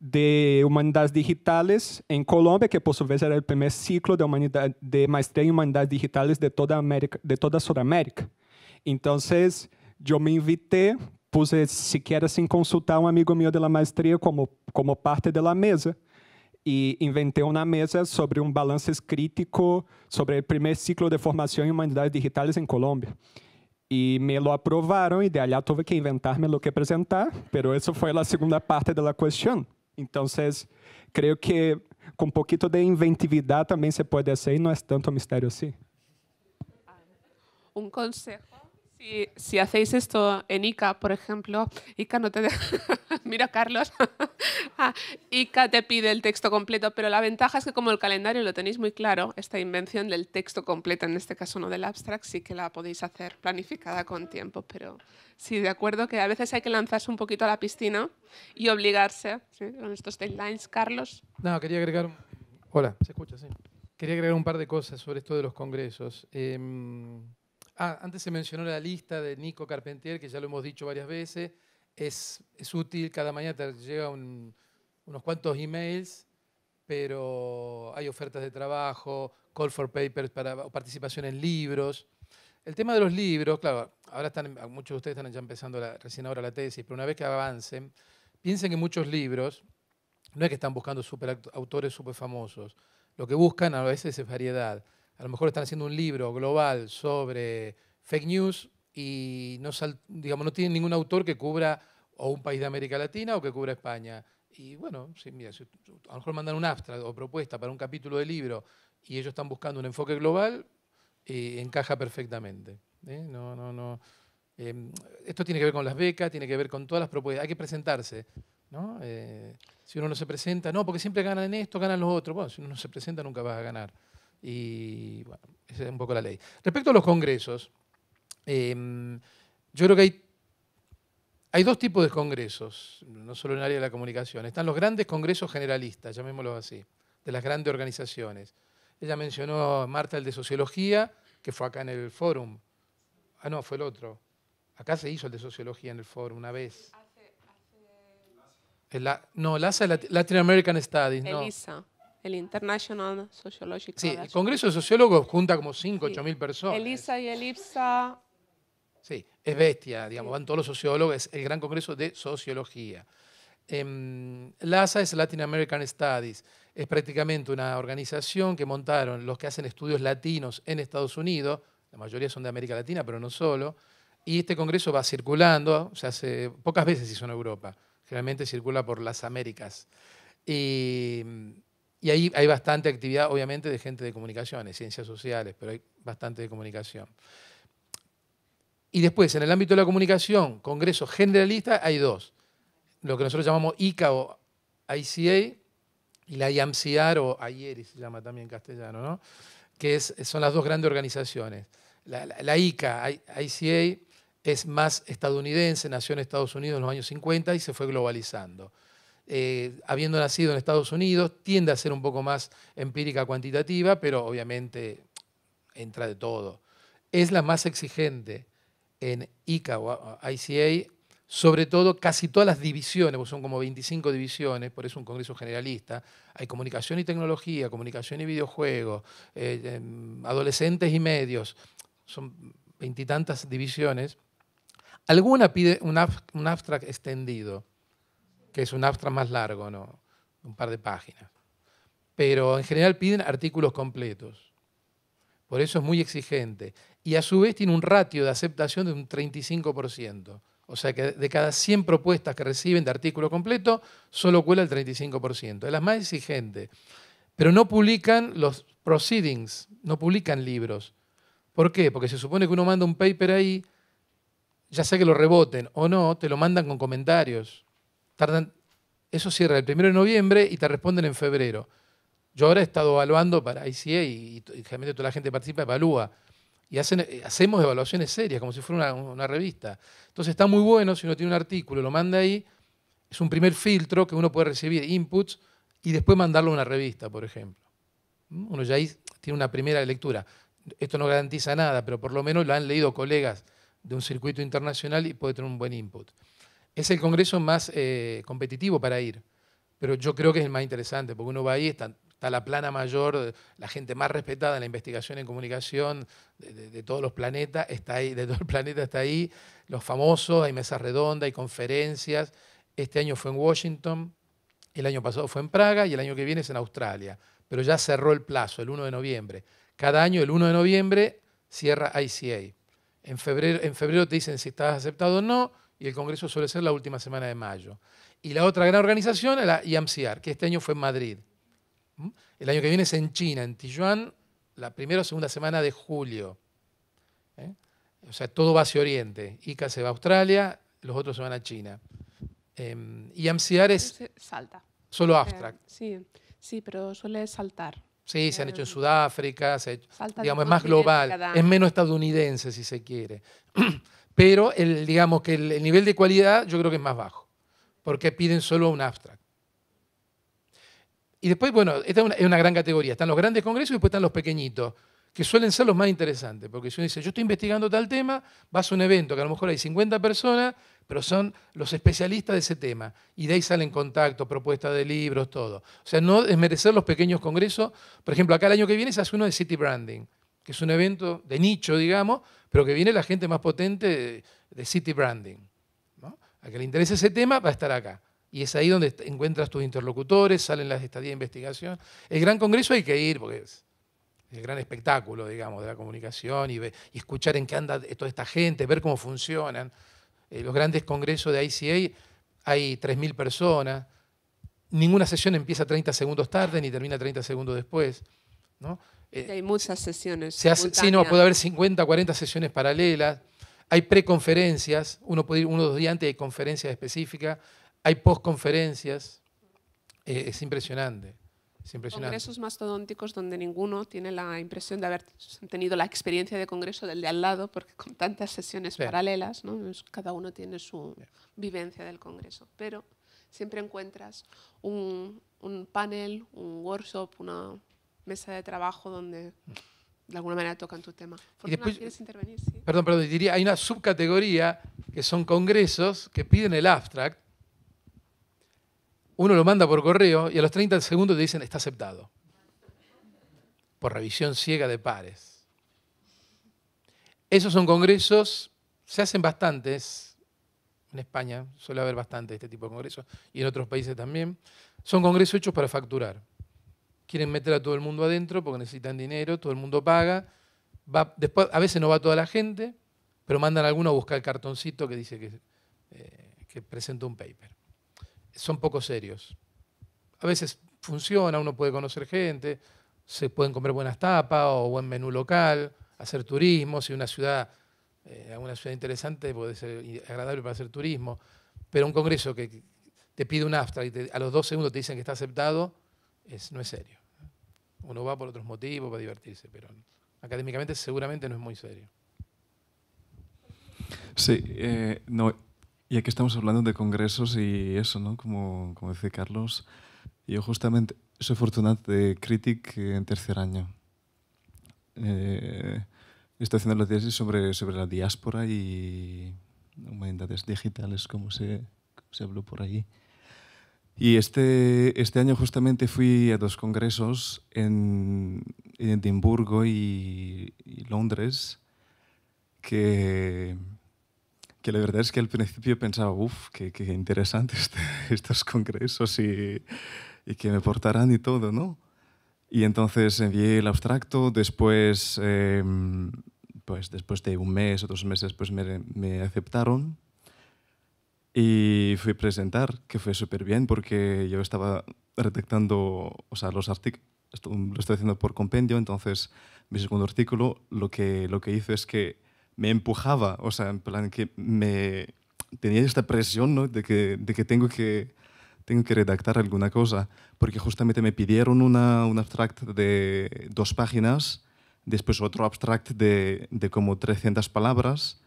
E: de Humanidades Digitales em Colômbia, que por sua vez era o primeiro ciclo de, humanidade, de maestría em Humanidades Digitales de toda América, de toda Sudamérica. Então, eu me invitei, puse sequer sem consultar um amigo meu da maestria como como parte da mesa e inventei uma mesa sobre um balanço crítico sobre o primeiro ciclo de formação em Humanidades Digitales em Colômbia. E me lo aprovaram e de allá tive que me lo que apresentar, mas isso foi a segunda parte da questão. Então, creio que com um pouquinho de inventividade também se pode fazer e não é tanto mistério assim.
A: Um conselho Si, hacéis esto en ICA, por ejemplo, ICA no te (laughs) Mira, Carlos. (laughs) Ah, ICA te pide el texto completo, pero la ventaja es que, como el calendario lo tenéis muy claro, esta invención del texto completo, en este caso no del abstract, sí que la podéis hacer planificada con tiempo. Pero sí, de acuerdo que a veces hay que lanzarse un poquito a la piscina y obligarse con estos deadlines. Carlos.
F: No, quería agregar. Hola, se escucha, sí. Quería agregar un par de cosas sobre esto de los congresos. Eh, Ah, antes se mencionó la lista de Nico Carpentier, que ya lo hemos dicho varias veces. Es, útil, cada mañana te llega unos cuantos emails, pero hay ofertas de trabajo, call for papers para participación en libros. El tema de los libros, claro, ahora están, muchos de ustedes están ya empezando la, recién ahora la tesis, pero una vez que avancen, piensen que muchos libros no es que están buscando super autores súper famosos, lo que buscan a veces es variedad a lo mejor están haciendo un libro global sobre fake news y no, digamos, no tienen ningún autor que cubra o un país de América Latina o que cubra España. Y bueno, si a lo mejor mandan un abstract o propuesta para un capítulo de libro y ellos están buscando un enfoque global, y eh, encaja perfectamente. ¿eh? No, no, no. Em, esto tiene que ver con las becas, tiene que ver con todas las propuestas. Hay que presentarse. ¿no? Eh, si uno no se presenta, no, porque siempre ganan en esto, ganan los otros. Bueno, si uno no se presenta, nunca vas a ganar. Y bueno, esa es un poco la ley. Respecto a los congresos, em, yo creo que hay, hay dos tipos de congresos, no solo en el área de la comunicación. Están los grandes congresos generalistas, llamémoslos así, de las grandes organizaciones. Ella mencionó, Marta, el de Sociología, que fue acá en el Fórum. Ah, no, fue el otro. Acá se hizo el de Sociología en el Fórum una vez. Hace, hace... no, la es Latin American Studies, no. Elisa
A: el International Sociological Sí, el
F: Congreso de Sociólogos junta como 5, sí. 8 mil personas. El
A: ISA y el IPSA.
F: Sí, es bestia, digamos, van todos los sociólogos, es el Gran Congreso de Sociología. Eh, em, LASA es Latin American Studies, es prácticamente una organización que montaron los que hacen estudios latinos en Estados Unidos, la mayoría son de América Latina, pero no solo, y este congreso va circulando, se hace, pocas veces hizo en Europa, generalmente circula por las Américas. Y y ahí hay bastante actividad, obviamente, de gente de comunicaciones, ciencias sociales, pero hay bastante de comunicación. Y después, en el ámbito de la comunicación, congresos generalistas, hay dos. Lo que nosotros llamamos ICA o ICA y la IAMCIAR o IERI e se llama también en castellano, ¿no? que es, son las dos grandes organizaciones. La, ICA, ICA, es más estadounidense, nació en Estados Unidos en los años 50 y se fue globalizando. Eh, habiendo nacido en Estados Unidos, tiende a ser un poco más empírica cuantitativa, pero obviamente entra de todo. Es la más exigente en ICA ICA, sobre todo casi todas las divisiones, porque son como 25 divisiones, por eso un congreso generalista, hay comunicación y tecnología, comunicación y videojuegos, eh, em, adolescentes y medios, son veintitantas divisiones. Alguna pide un abstract extendido, que es un abstract más largo, ¿no? un par de páginas. Pero en general piden artículos completos. Por eso es muy exigente. Y a su vez tiene un ratio de aceptación de un 35%. O sea que de cada 100 propuestas que reciben de artículo completo, solo cuela el 35%. Es la más exigente. Pero no publican los proceedings, no publican libros. ¿Por qué? Porque se supone que uno manda un paper ahí, ya sea que lo reboten o no, te lo mandan con comentarios eso cierra el primero de noviembre y te responden en febrero. Yo ahora he estado evaluando para ICA e y, generalmente toda la gente participa, evalúa. Y hacen, eh, hacemos evaluaciones serias, como si fuera una, una revista. Entonces está muy bueno si uno tiene un artículo, lo manda ahí, es un primer filtro que uno puede recibir inputs y después mandarlo a una revista, por ejemplo. ¿Mm? Uno ya ahí tiene una primera lectura. Esto no garantiza nada, pero por lo menos lo han leído colegas de un circuito internacional y puede tener un buen input. Es el congreso más eh, competitivo para ir, pero yo creo que es el más interesante, porque uno va ahí, está, la plana mayor, la gente más respetada en la investigación en comunicación de, todos los planetas, está ahí, de todo el planeta está ahí, los famosos, hay mesas redondas, hay conferencias. Este año fue en Washington, el año pasado fue en Praga y el año que viene es en Australia, pero ya cerró el plazo, el 1 de noviembre. Cada año, el 1 de noviembre, cierra ICA. En febrero, en febrero te dicen si estás aceptado o no, y el Congreso suele ser la última semana de mayo. Y la otra gran organización es la IAMCIAR, que este año fue en Madrid. ¿Mm? El año que viene es en China, en Tijuán, la primera o segunda semana de julio. ¿Eh? O sea, todo va hacia Oriente. ICA se va a Australia, los otros se van a China. Eh, em, IAMCIAR es...
A: Salta. Solo eh, abstract. sí, sí, pero suele saltar.
F: Sí, se han eh, hecho en Sudáfrica, se ha hecho, digamos, es más global, es menos estadounidense si se quiere. (clears throat) pero el, digamos que el, nivel de cualidad yo creo que es más bajo, porque piden solo un abstract. Y después, bueno, esta es una, gran categoría. Están los grandes congresos y después están los pequeñitos, que suelen ser los más interesantes. Porque si uno dice, yo estoy investigando tal tema, vas a un evento que a lo mejor hay 50 personas, pero son los especialistas de ese tema. Y de ahí salen contactos, propuestas de libros, todo. O sea, no desmerecer los pequeños congresos. Por ejemplo, acá el año que viene se hace uno de City Branding, que es un evento de nicho, digamos, pero que viene la gente más potente de City Branding. A que le interese ese tema va a estar acá. Y es ahí donde encuentras tus interlocutores, salen las estadías de investigación. El gran congreso hay que ir porque es el gran espectáculo, digamos, de la comunicación y, escuchar en qué anda toda esta gente, ver cómo funcionan. En eh, los grandes congresos de ICA hay 3.000 personas. Ninguna sesión empieza 30 segundos tarde ni termina 30 segundos después. ¿no?
A: Eh, hay muchas sesiones. sí, no, puede haber 50,
F: 40 sesiones paralelas. Hay preconferencias, uno puede ir uno o dos días antes de conferencias específicas. Hay postconferencias. Eh, es impresionante. Es impresionante.
A: Congresos mastodónticos donde ninguno tiene la impresión de haber tenido la experiencia de congreso del de al lado, porque con tantas sesiones paralelas, cada uno tiene su vivencia del congreso. Pero siempre encuentras un, un panel, un workshop, una, mesa de trabajo donde de alguna manera tocan tu tema.
F: Perdón, perdón, diría, hay una subcategoría que son congresos que piden el abstract, uno lo manda por correo y a los 30 segundos te dicen está aceptado. Por revisión ciega de pares. Esos son congresos, se hacen bastantes. En España suele haber bastante este tipo de congresos y en otros países también. Son congresos hechos para facturar quieren meter a todo el mundo adentro porque necesitan dinero, todo el mundo paga. Va, después, a veces no va toda la gente, pero mandan a alguno a buscar el cartoncito que dice que, eh, presenta un paper. Son poco serios. A veces funciona, uno puede conocer gente, se pueden comer buenas tapas o buen menú local, hacer turismo, si una ciudad, eh, una ciudad interesante puede ser agradable para hacer turismo, pero un congreso que te pide un abstract y a los dos segundos te dicen que está aceptado, no es serio. Uno va por otros motivos, para divertirse, pero académicamente seguramente no es muy serio.
G: Sí, eh, no, y aquí estamos hablando de congresos y eso, ¿no? Como, dice Carlos, yo justamente soy fortunado de Critic en tercer año. Eh, estoy haciendo la tesis sobre, la diáspora y humanidades digitales, como se, como se habló por ahí. Y este, este año justamente fui a dos congresos en, Edimburgo y, Londres, que, que, la verdad es que al principio pensaba, uff, qué, qué este, (laughs) estos congresos y, que me portarán y todo, ¿no? Y entonces envié el abstracto, después, em, pues después de un mes o dos meses, pues me, me aceptaron y fui a presentar, que fue súper bien porque yo estaba redactando, o sea, los artículos, lo estoy haciendo por compendio, entonces mi segundo artículo lo que, lo que hizo es que me empujaba, o sea, en plan que me tenía esta presión ¿no? de, que, de que tengo que tengo que redactar alguna cosa, porque justamente me pidieron una, un abstract de dos páginas, después otro abstract de, de como 300 palabras,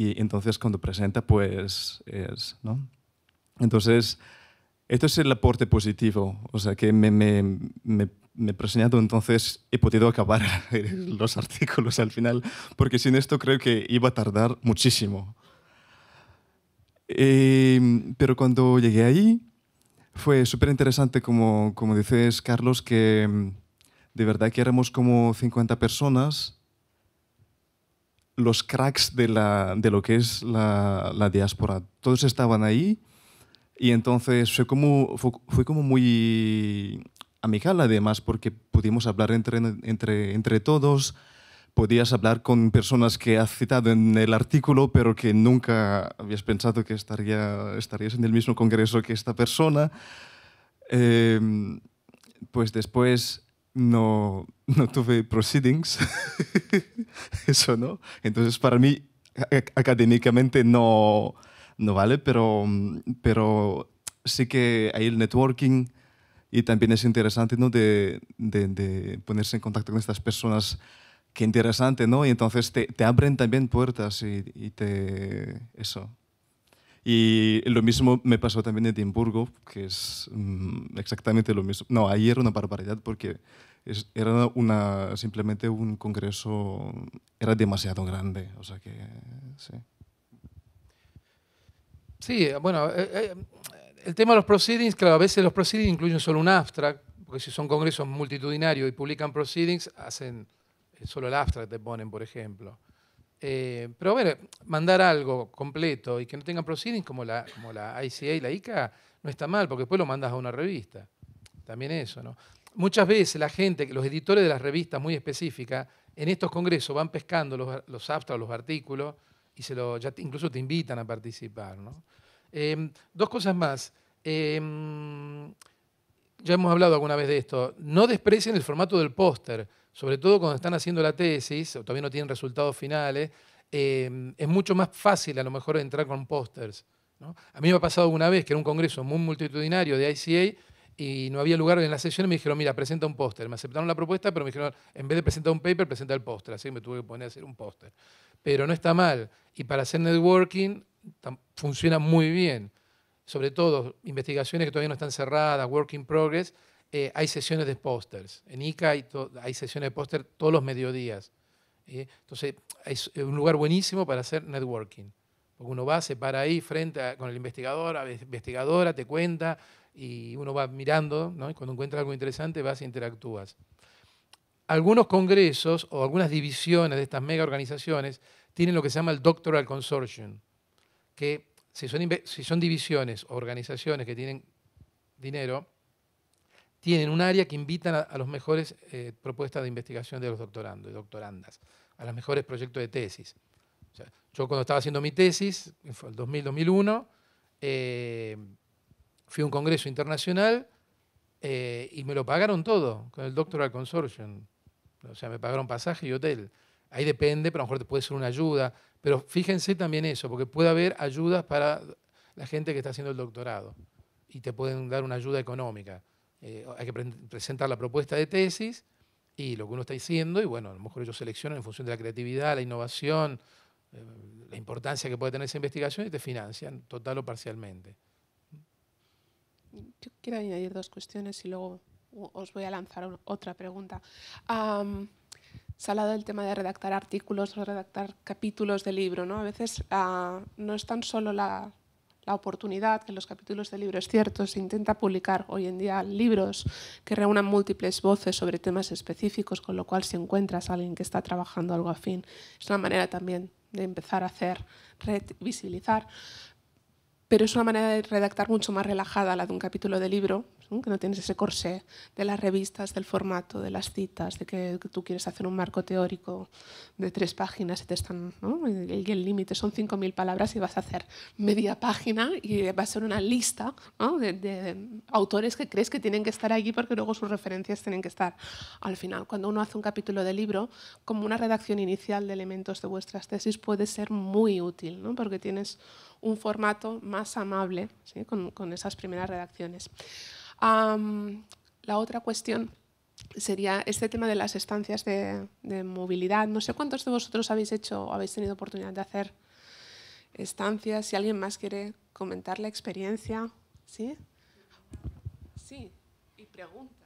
G: y entonces cuando presenta, pues es, ¿no? Entonces, esto es el aporte positivo, o sea, que me, me, me, he presionado, entonces he podido acabar (laughs) los artículos al final, porque sin esto creo que iba a tardar muchísimo. Em, pero cuando llegué ahí, fue súper interesante, como, como dices, Carlos, que de verdad que éramos como 50 personas los cracks de, la, de lo que es la, diáspora. Todos estaban ahí y entonces fue como, fue, como muy amigable además porque pudimos hablar entre, entre, entre todos, podías hablar con personas que has citado en el artículo pero que nunca habías pensado que estaría, estarías en el mismo congreso que esta persona. Eh, pues después no, no tuve proceedings, (laughs) eso no. Entonces para mí académicamente no, no vale, pero, pero sí que hay el networking y también es interesante ¿no? de, de, ponerse en contacto con estas personas. Qué interesante, ¿no? Y entonces te, te abren también puertas y, y te... Eso, y lo mismo me pasó también en Edimburgo, que es mm, exactamente lo mismo. No, ahí era una barbaridad porque era simplemente un congreso, era demasiado grande. sea
F: sí. bueno, eh, eh, el tema de los proceedings, claro, a veces los proceedings incluyen solo un abstract, porque si son congresos multitudinarios y publican proceedings, hacen solo el abstract te ponen, por ejemplo. Eh, pero ver, mandar algo completo y que no tenga proceedings como la, como la ICA y la ICA no está mal, porque después lo mandas a una revista. También eso, ¿no? Muchas veces la gente, los editores de las revistas muy específicas, en estos congresos van pescando los, los los artículos, y se lo, ya incluso te invitan a participar. ¿no? Em, dos cosas más. Em, ya hemos hablado alguna vez de esto. No desprecien el formato del póster sobre todo cuando están haciendo la tesis o todavía no tienen resultados finales, em, es mucho más fácil a lo mejor entrar con pósters. ¿no? A mí me ha pasado una vez que era un congreso muy multitudinario de ICA y no había lugar en la sesión y me dijeron, mira, presenta un póster. Me aceptaron la propuesta, pero me dijeron, en vez de presentar un paper, presenta el póster. Así que me tuve que poner a hacer un póster. Pero no está mal. Y para hacer networking funciona muy bien. Sobre todo investigaciones que todavía no están cerradas, work in progress, eh, hay sesiones de pósters. En ICA hay, hay sesiones de póster todos los mediodías. entonces, es un lugar buenísimo para hacer networking. Porque uno va, se para ahí frente con el investigador, investigadora, te cuenta, y uno va mirando, y cuando encuentra algo interesante vas e interactúas. Algunos congresos o algunas divisiones de estas mega organizaciones tienen lo que se llama el Doctoral Consortium, que si son, si son divisiones o organizaciones que tienen dinero, tienen un área que invitan a, las mejores eh, propuestas de investigación de los doctorandos y doctorandas, a los mejores proyectos de tesis. yo cuando estaba haciendo mi tesis, fue el 2000-2001, eh, fui a un congreso internacional eh, y me lo pagaron todo con el Doctoral Consortium. O sea, me pagaron pasaje y hotel. Ahí depende, pero a lo mejor te puede ser una ayuda. Pero fíjense también eso, porque puede haber ayudas para la gente que está haciendo el doctorado y te pueden dar una ayuda económica. Eh, hay que presentar la propuesta de tesis y lo que uno está diciendo, y bueno, a lo mejor ellos seleccionan en función de la creatividad, la innovación, eh, la importancia que puede tener esa investigación y te financian total o parcialmente.
A: Yo quiero añadir dos cuestiones y luego os voy a lanzar otra pregunta. se ha hablado del tema de redactar artículos, o redactar capítulos de libro. ¿no? A veces ah, no es tan solo la, la oportunidad que los capítulos de libros cierto se intenta publicar hoy en día libros que reúnan múltiples voces sobre temas específicos, con lo cual si encuentras a alguien que está trabajando algo afín, es una manera también de empezar a hacer red, visibilizar pero es una manera de redactar mucho más relajada la de un capítulo de libro, que no tienes ese corsé de las revistas, del formato, de las citas, de que, tú quieres hacer un marco teórico de tres páginas y te están, el límite son 5.000 palabras y vas a hacer media página y va a ser una lista de, autores que crees que tienen que estar allí porque luego sus referencias tienen que estar al final. Cuando uno hace un capítulo de libro, como una redacción inicial de elementos de vuestras tesis puede ser muy útil, porque tienes un formato más amable con esas primeras redacciones la otra cuestión sería este tema de las estancias de, movilidad. No sé cuántos de vosotros habéis hecho o habéis tenido oportunidad de hacer estancias. Si alguien más quiere comentar la experiencia, ¿sí? Sí, y pregunta.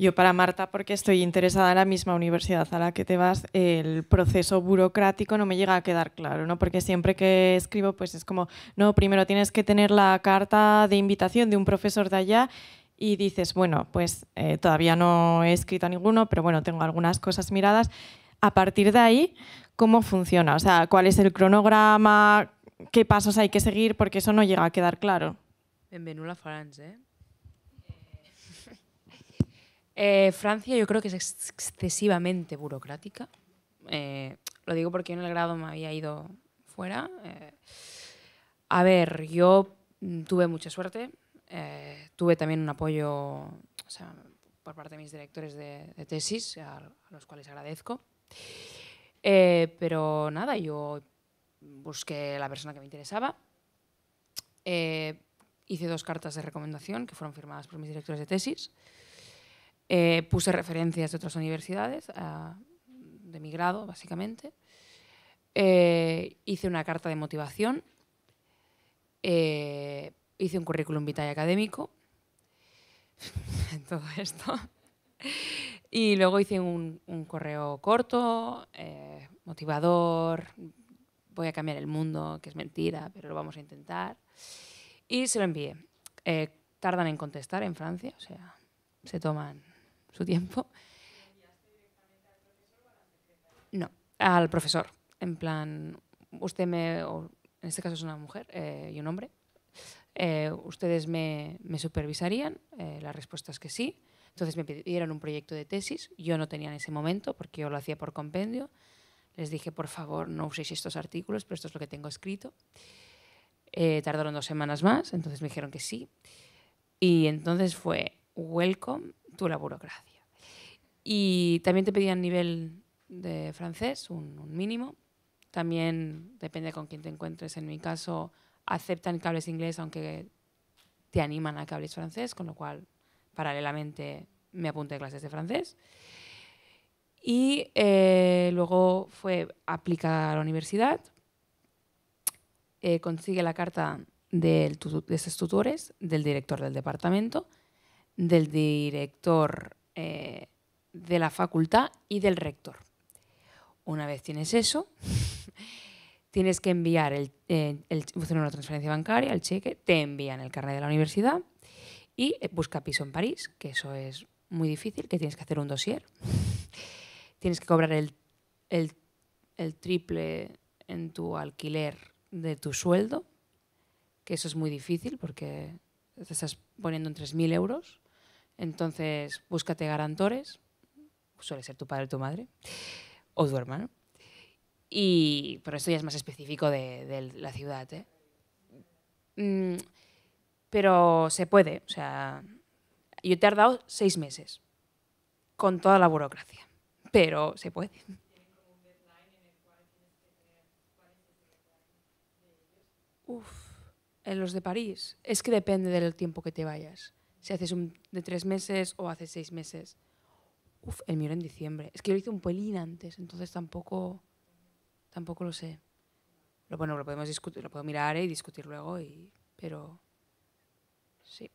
H: Yo para Marta, porque estoy interesada en la misma universidad a la que te vas, el proceso burocrático no me llega a quedar claro, ¿no? Porque siempre que escribo, pues es como, no, primero tienes que tener la carta de invitación de un profesor de allá y dices, bueno, pues eh, todavía no he escrito a ninguno, pero bueno, tengo algunas cosas miradas. A partir de ahí, ¿cómo funciona? O sea, ¿cuál es el cronograma? ¿Qué pasos hay que seguir? Porque
C: eso no llega a quedar claro. Em, eh, Francia yo creo que es excesivamente burocrática. Eh, lo digo porque en el grado me había ido fuera. Eh, a ver, yo mm, tuve mucha suerte. tuve también un apoyo por parte de mis directores de, tesis, a, a, los cuales agradezco. pero nada, yo busqué la persona que me interesaba. hice dos cartas de recomendación que fueron firmadas por mis directores de tesis. Eh, puse referencias de otras universidades, de mi grado, básicamente. Eh, hice una carta de motivación. Eh, hice un currículum vitae académico. (laughs) en todo esto. y luego hice un correo corto, motivador. Voy a cambiar el mundo, que es mentira, pero lo vamos a intentar. Y se lo envié. tardan en contestar en Francia, o sea, se toman su tiempo. No, al profesor. En plan, usted me, en este caso es una mujer eh, y un hombre, eh, ustedes me, supervisarían, eh, la respuesta es que sí. Entonces me pidieron un proyecto de tesis, yo no tenía en ese momento porque yo lo hacía por compendio. Les dije, por favor, no uséis estos artículos, pero esto es lo que tengo escrito. Eh, tardaron dos semanas más, entonces me dijeron que sí. Y entonces fue Welcome tú la burocracia. Y también te pedían nivel de francés, un, mínimo. También depende con quién te encuentres. En mi caso, aceptan que hables inglés, aunque te animan a que hables francés, con lo cual, paralelamente, me apunté clases de francés. Y eh, luego fue aplicada a la universidad, eh, consigue la carta de, de esos tutores, del director del departamento, del director eh, de la facultad y del rector. Una vez tienes eso, (laughs) tienes que enviar el, eh, una transferencia bancaria, el cheque, te envían el carnet de la universidad y eh, busca piso en París, que eso es muy difícil, que tienes que hacer un dossier. (laughs) tienes que cobrar el, el triple en tu alquiler de tu sueldo, que eso es muy difícil porque te estás poniendo en 3.000 euros entonces, búscate garantores, suele ser tu padre o tu madre, o tu hermano. Y, por esto ya es más específico de, la ciudad. ¿eh? Mm, pero se puede, o sea, yo he dado seis meses con toda la burocracia, pero se puede. Uf, en los de París, es que depende del tiempo que te vayas si haces un de tres meses o hace seis meses. Uf, el mío era en diciembre. Es que lo hice un pelín antes, entonces tampoco, tampoco lo sé. Lo, bueno, lo podemos discutir, lo puedo mirar ¿eh? y discutir luego, pero sí.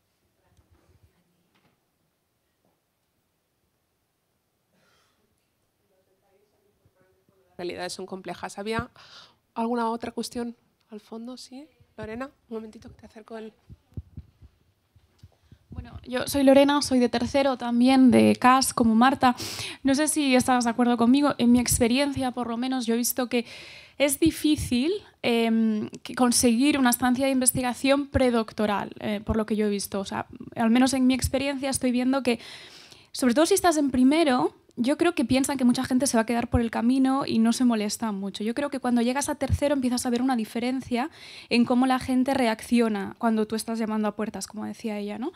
A: realidades son complejas. ¿Había alguna otra cuestión al fondo? ¿Sí? Lorena, un momentito que te acerco el yo soy Lorena, soy de tercero
H: también, de CAS, como Marta. No sé si estás de acuerdo conmigo. En mi experiencia, por lo menos, yo he visto que es difícil em, conseguir una estancia de investigación predoctoral, eh, por lo que yo he visto. O sea, al menos en mi experiencia estoy viendo que, sobre todo si estás en primero, yo creo que piensan que mucha gente se va a quedar por el camino y no se molesta mucho. Yo creo que cuando llegas a tercero empiezas a ver una diferencia en cómo la gente reacciona cuando tú estás llamando a puertas, como decía ella, ¿no? O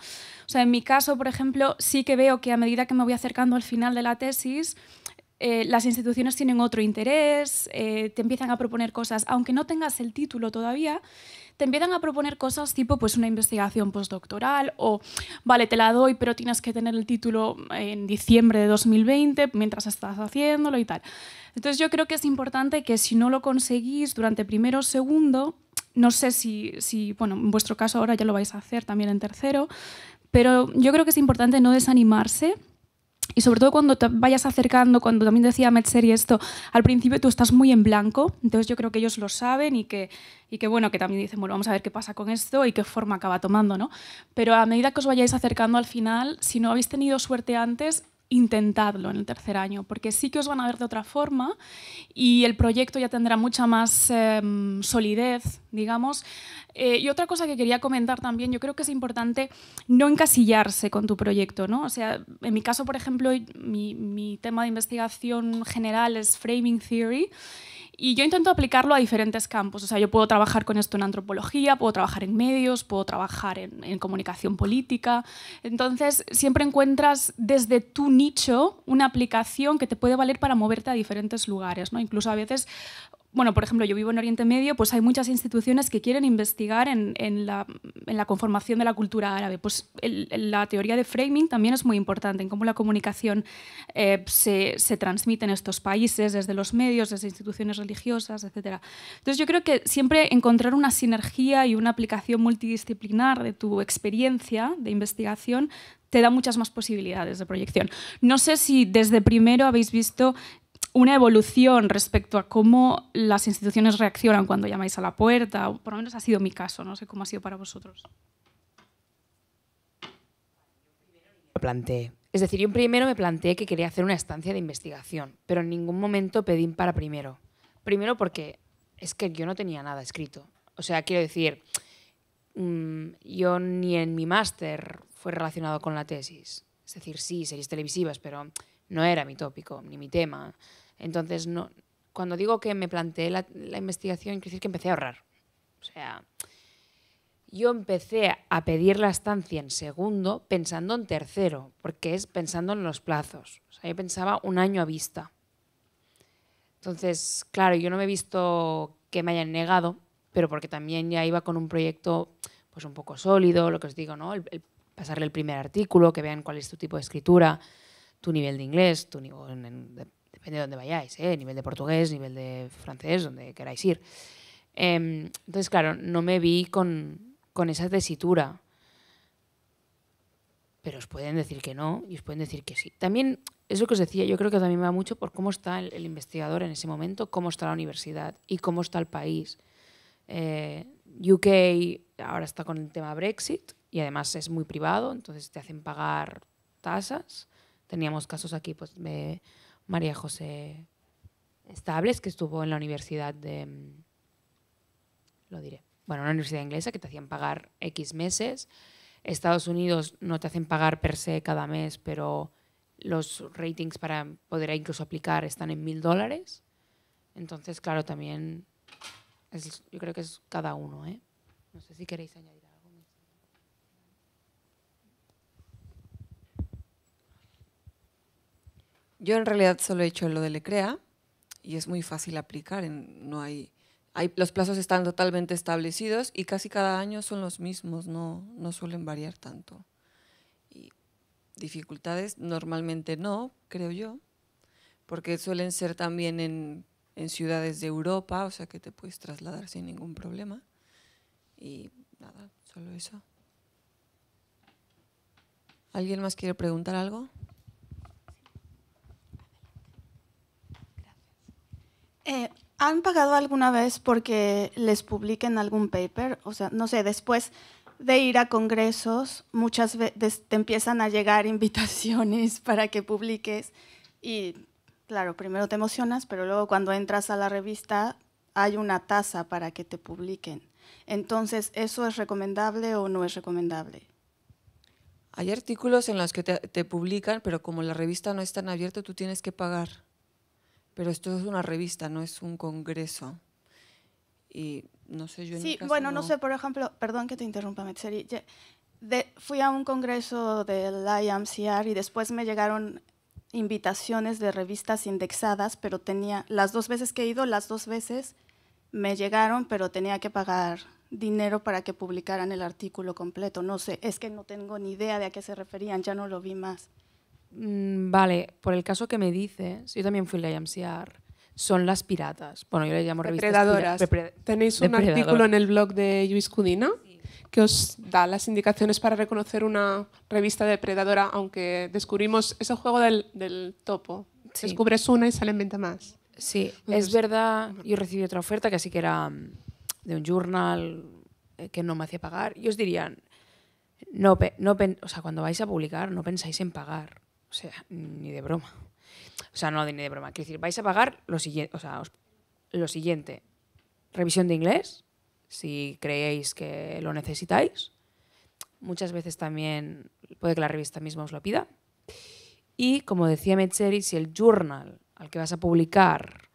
H: sea, en mi caso, por ejemplo, sí que veo que a medida que me voy acercando al final de la tesis, eh, las instituciones tienen otro interés, eh, te empiezan a proponer cosas, aunque no tengas el título todavía, te empiezan a proponer cosas tipo pues una investigación postdoctoral o, vale, te la doy, pero tienes que tener el título en diciembre de 2020 mientras estás haciéndolo y tal. Entonces yo creo que es importante que si no lo conseguís durante primero o segundo, no sé si, si, bueno, en vuestro caso ahora ya lo vais a hacer también en tercero, pero yo creo que es importante no desanimarse y sobre todo cuando te vayas acercando, cuando también decía Metzer y esto, al principio tú estás muy en blanco, entonces yo creo que ellos lo saben y que, y bueno, que también dicen, bueno, vamos a ver qué pasa con esto y qué forma acaba tomando, ¿no? Pero a medida que os vayáis acercando al final, si no habéis tenido suerte antes, intentadlo en el tercer año, porque sí que os van a ver de otra forma y el proyecto ya tendrá mucha más em, solidez, digamos. Eh, y otra cosa que quería comentar también, yo creo que es importante no encasillarse con tu proyecto, ¿no? O sea, en mi caso, por ejemplo, mi, mi tema de investigación general es framing theory. Y yo intento aplicarlo a diferentes campos. O sea, yo puedo trabajar con esto en antropología, puedo trabajar en medios, puedo trabajar en, comunicación política. Entonces, siempre encuentras desde tu nicho una aplicación que te puede valer para moverte a diferentes lugares. ¿no? Incluso a veces bueno, por ejemplo, yo vivo en Oriente Medio, pues hay muchas instituciones que quieren investigar en, la, conformación de la cultura árabe. Pues la teoría de framing también es muy importante, en cómo la comunicación eh, se, se, transmite en estos países, desde los medios, desde instituciones religiosas, etc. Entonces yo creo que siempre encontrar una sinergia y una aplicación multidisciplinar de tu experiencia de investigación te da muchas más posibilidades de proyección. No sé si desde primero habéis visto una evolución respecto a cómo las instituciones reaccionan cuando llamáis a la puerta, por lo menos ha sido mi caso, no sé cómo ha
C: sido para vosotros. Me planteé. Es decir, yo primero me planteé que quería hacer una estancia de investigación, pero en ningún momento pedí para primero. Primero porque es que yo no tenía nada escrito. O sea, quiero decir, mm, yo ni en mi máster fue relacionado con la tesis. Es decir, sí, series televisivas, pero no era mi tópico, ni mi tema. Entonces, no, cuando digo que me planteé la, investigación, quiero decir que empecé a ahorrar. O sea, yo empecé a pedir la estancia en segundo pensando en tercero, porque es pensando en los plazos. O sea, yo pensaba un año a vista. Entonces, claro, yo no me he visto que me hayan negado, pero porque también ya iba con un proyecto pues un poco sólido, lo que os digo, ¿no? pasarle el primer artículo, que vean cuál es tu tipo de escritura, tu nivel de inglés, tu nivel depende de dónde vayáis, ¿eh? nivel de portugués, nivel de francés, donde queráis ir. Em, entonces, claro, no me vi con, con esa tesitura. Pero os pueden decir que no y os pueden decir que sí. También, eso que os decía, yo creo que también va mucho por cómo está el, investigador en ese momento, cómo está la universidad y cómo está el país. Eh, UK ahora está con el tema Brexit y además es muy privado, entonces te hacen pagar tasas. Teníamos casos aquí pues, de María José Estables, que estuvo en la universidad de... Mm, lo diré. Bueno, una universidad inglesa que te hacían pagar X meses. Estados Unidos no te hacen pagar per se cada mes, pero los ratings para poder incluso aplicar están en mil dólares. Entonces, claro, también yo creo que es cada uno. ¿eh? No sé si queréis añadir.
B: Yo en realidad solo he hecho lo de Lecrea y es muy fácil aplicar. En, no hay, hay, los plazos están totalmente establecidos y casi cada año son los mismos, no, no suelen variar tanto. Y dificultades normalmente no, creo yo, porque suelen ser también en, en ciudades de Europa, o sea que te puedes trasladar sin ningún problema. Y nada, solo eso. ¿Alguien más quiere preguntar algo?
H: Eh, ¿Han pagado alguna vez porque les publiquen algún paper? O sea, no sé, después de ir a congresos, muchas veces te empiezan a llegar (laughs) invitaciones para que publiques y, claro, primero te emocionas, pero luego cuando entras a la revista hay una tasa para que te publiquen. Entonces, ¿eso es recomendable o no es recomendable?
B: Hay artículos en los que te, te publican, pero como la revista no es tan abierta, tú tienes que pagar. Pero esto es una revista, no es un congreso. Y no sé, yo Sí, bueno, no... sé, por
H: ejemplo, perdón que te interrumpa, Metzeri. De, fui a un congreso del IMCR y después me llegaron invitaciones de revistas indexadas, pero tenía, las dos veces que he ido, las dos veces me llegaron, pero tenía que pagar dinero para que publicaran el artículo completo. No sé, es que no tengo ni idea de a qué se referían, ya no lo vi más.
C: Mm, vale, por el caso que me dices, yo también fui a la IMCR, son las
A: piratas. Bueno, yo le llamo revistas Depredadoras. Tenéis un artículo en el blog de Luis Cudina que os da las indicaciones para reconocer una revista depredadora, aunque descubrimos ese juego del, topo. Descubres una y sale en venta más. Sí, es
C: verdad. Yo recibí otra oferta que así que era mm, de un journal eh, que no me hacía pagar. Y os dirían, no, no o sea, cuando vais a publicar, no pensáis en pagar. O sea, ni de broma. O sea, no de ni de broma. Quiero decir, vais a pagar lo siguiente, o sea, lo siguiente. Revisión de inglés, si creéis que lo necesitáis. Muchas veces también puede que la revista misma os lo pida. Y como decía Mecheri, si el journal al que vas a publicar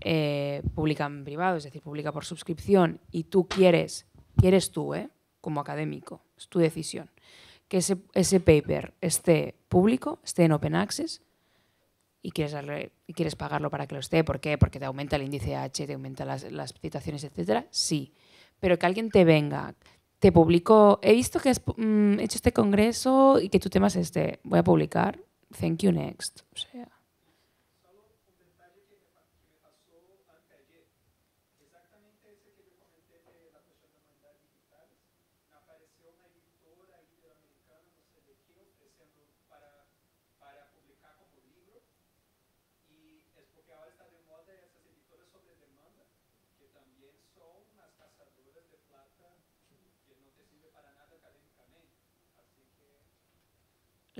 C: eh, publica en privado, es decir, publica por suscripción, y tú quieres, quieres tú, ¿eh? como académico, es tu decisión, que ese, ese paper esté público, esté en open access y quieres, quieres pagarlo para que lo esté. ¿Por qué? Porque te aumenta el índice H, te aumenta las, citaciones, etcétera. Sí. Pero que alguien te venga, te publico, he visto que has mm, hecho este congreso y que tu tema es este, voy a publicar, thank you next. O sea.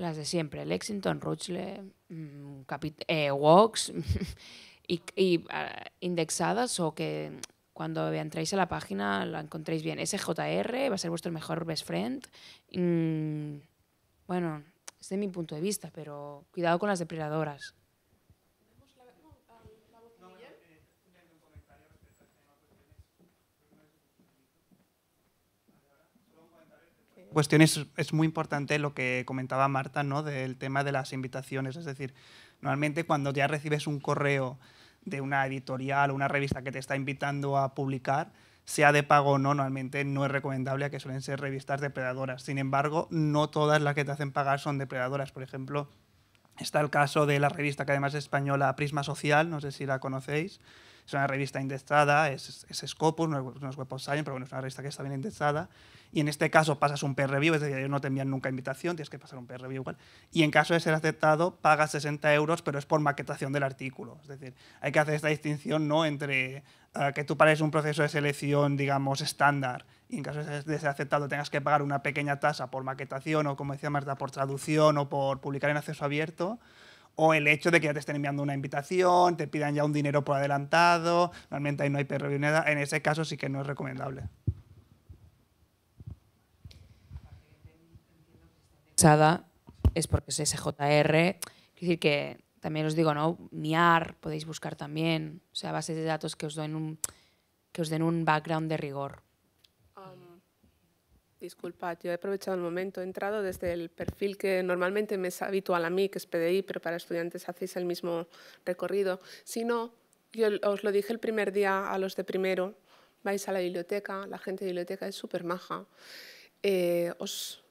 C: las de siempre, Lexington, Rutschle, mm, eh, Wox, (laughs) y, ah, indexadas o que cuando entréis a la página la encontréis bien. SJR va a ser vuestro mejor best friend. Mm, bueno, es de mi punto de vista, pero cuidado con las depredadoras.
I: cuestiones es muy importante lo que comentaba Marta, ¿no? Del tema de las invitaciones. Es decir, normalmente cuando ya recibes un correo de una editorial o una revista que te está invitando a publicar, sea de pago o no, normalmente no es recomendable, que suelen ser revistas depredadoras. Sin embargo, no todas las que te hacen pagar son depredadoras. Por ejemplo, está el caso de la revista que además es española Prisma Social, no sé si la conocéis, es una revista indexada, es, es Scopus, no es, Web of Science, pero bueno, es una revista que está bien indexada. Y en este caso pasas un peer review, es decir, ellos no te envían nunca invitación, tienes que pasar un peer review igual. Y en caso de ser aceptado, pagas 60 euros, pero es por maquetación del artículo. Es decir, hay que hacer esta distinción ¿no? entre eh, que tú pares un proceso de selección, digamos, estándar, y en caso de ser aceptado tengas que pagar una pequeña tasa por maquetación o, como decía Marta, por traducción o por publicar en acceso abierto, o el hecho de que ya te estén enviando una invitación, te pidan ya un dinero por adelantado, normalmente ahí no hay perro nada, en ese caso sí que no es recomendable.
C: Es porque es SJR, es decir que también os digo, ¿no? MIAR podéis buscar también, o sea, bases de datos que os den un, que os den un background de rigor.
A: Disculpad, yo he aprovechado el momento. He entrado desde el perfil que normalmente me es habitual a mí, que es PDI, pero para estudiantes hacéis el mismo recorrido. Si no, yo os lo dije el primer día a los de primero, vais a la biblioteca, la gente de biblioteca es súper maja. Eh, os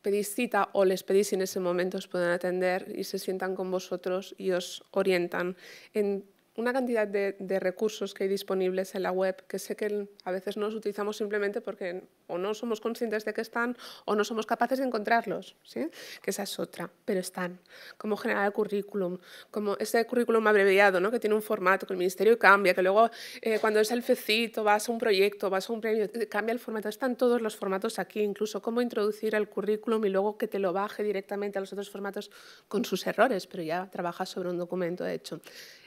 A: pedís cita o les pedís y en ese momento os pueden atender y se sientan con vosotros y os orientan en una cantidad de, de recursos que hay disponibles en la web que sé que a veces no los utilizamos simplemente porque o no somos conscientes de que están o no somos capaces de encontrarlos, ¿sí? que esa es otra, pero están. Cómo generar el currículum, como ese currículum abreviado, ¿no? que tiene un formato, que el ministerio cambia, que luego eh, cuando es el FECITO vas a un proyecto, vas a un premio, eh, cambia el formato, están todos los formatos aquí, incluso cómo introducir el currículum y luego que te lo baje directamente a los otros formatos con sus errores, pero ya trabajas sobre un documento de hecho.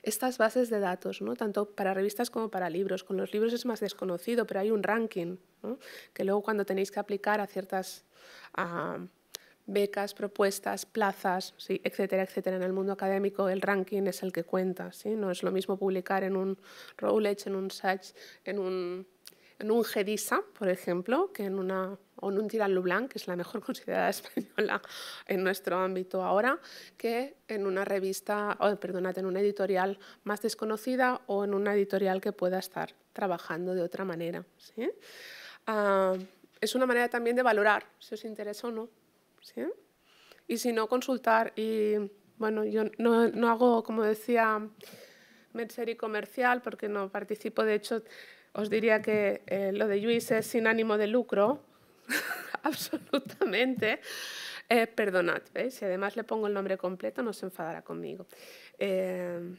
A: Estas bases de datos, ¿no? tanto para revistas como para libros, con los libros es más desconocido, pero hay un ranking que luego cuando tenéis que aplicar a ciertas becas, propuestas, plazas, ¿sí? etcétera, etcétera. En el mundo académico el ranking es el que cuenta, No es lo mismo publicar en un Rowledge, en un Satch, en un, en GEDISA, por ejemplo, que en una o en un Tiran Lublán, que es la mejor (laughs) considerada española en nuestro ámbito ahora, que en una revista, o en una editorial más desconocida o en una editorial que pueda estar trabajando de otra manera. ¿sí? Ah, es una manera también de valorar si os interesa o no. Y si no, consultar. Y bueno, yo no, hago, como decía, y comercial porque no participo. De hecho, os diría que eh, lo de Luis es sin ánimo de lucro, (laughs) absolutamente. Eh, perdonad, ¿veis? Si además le pongo el nombre completo, no se enfadará conmigo. Eh,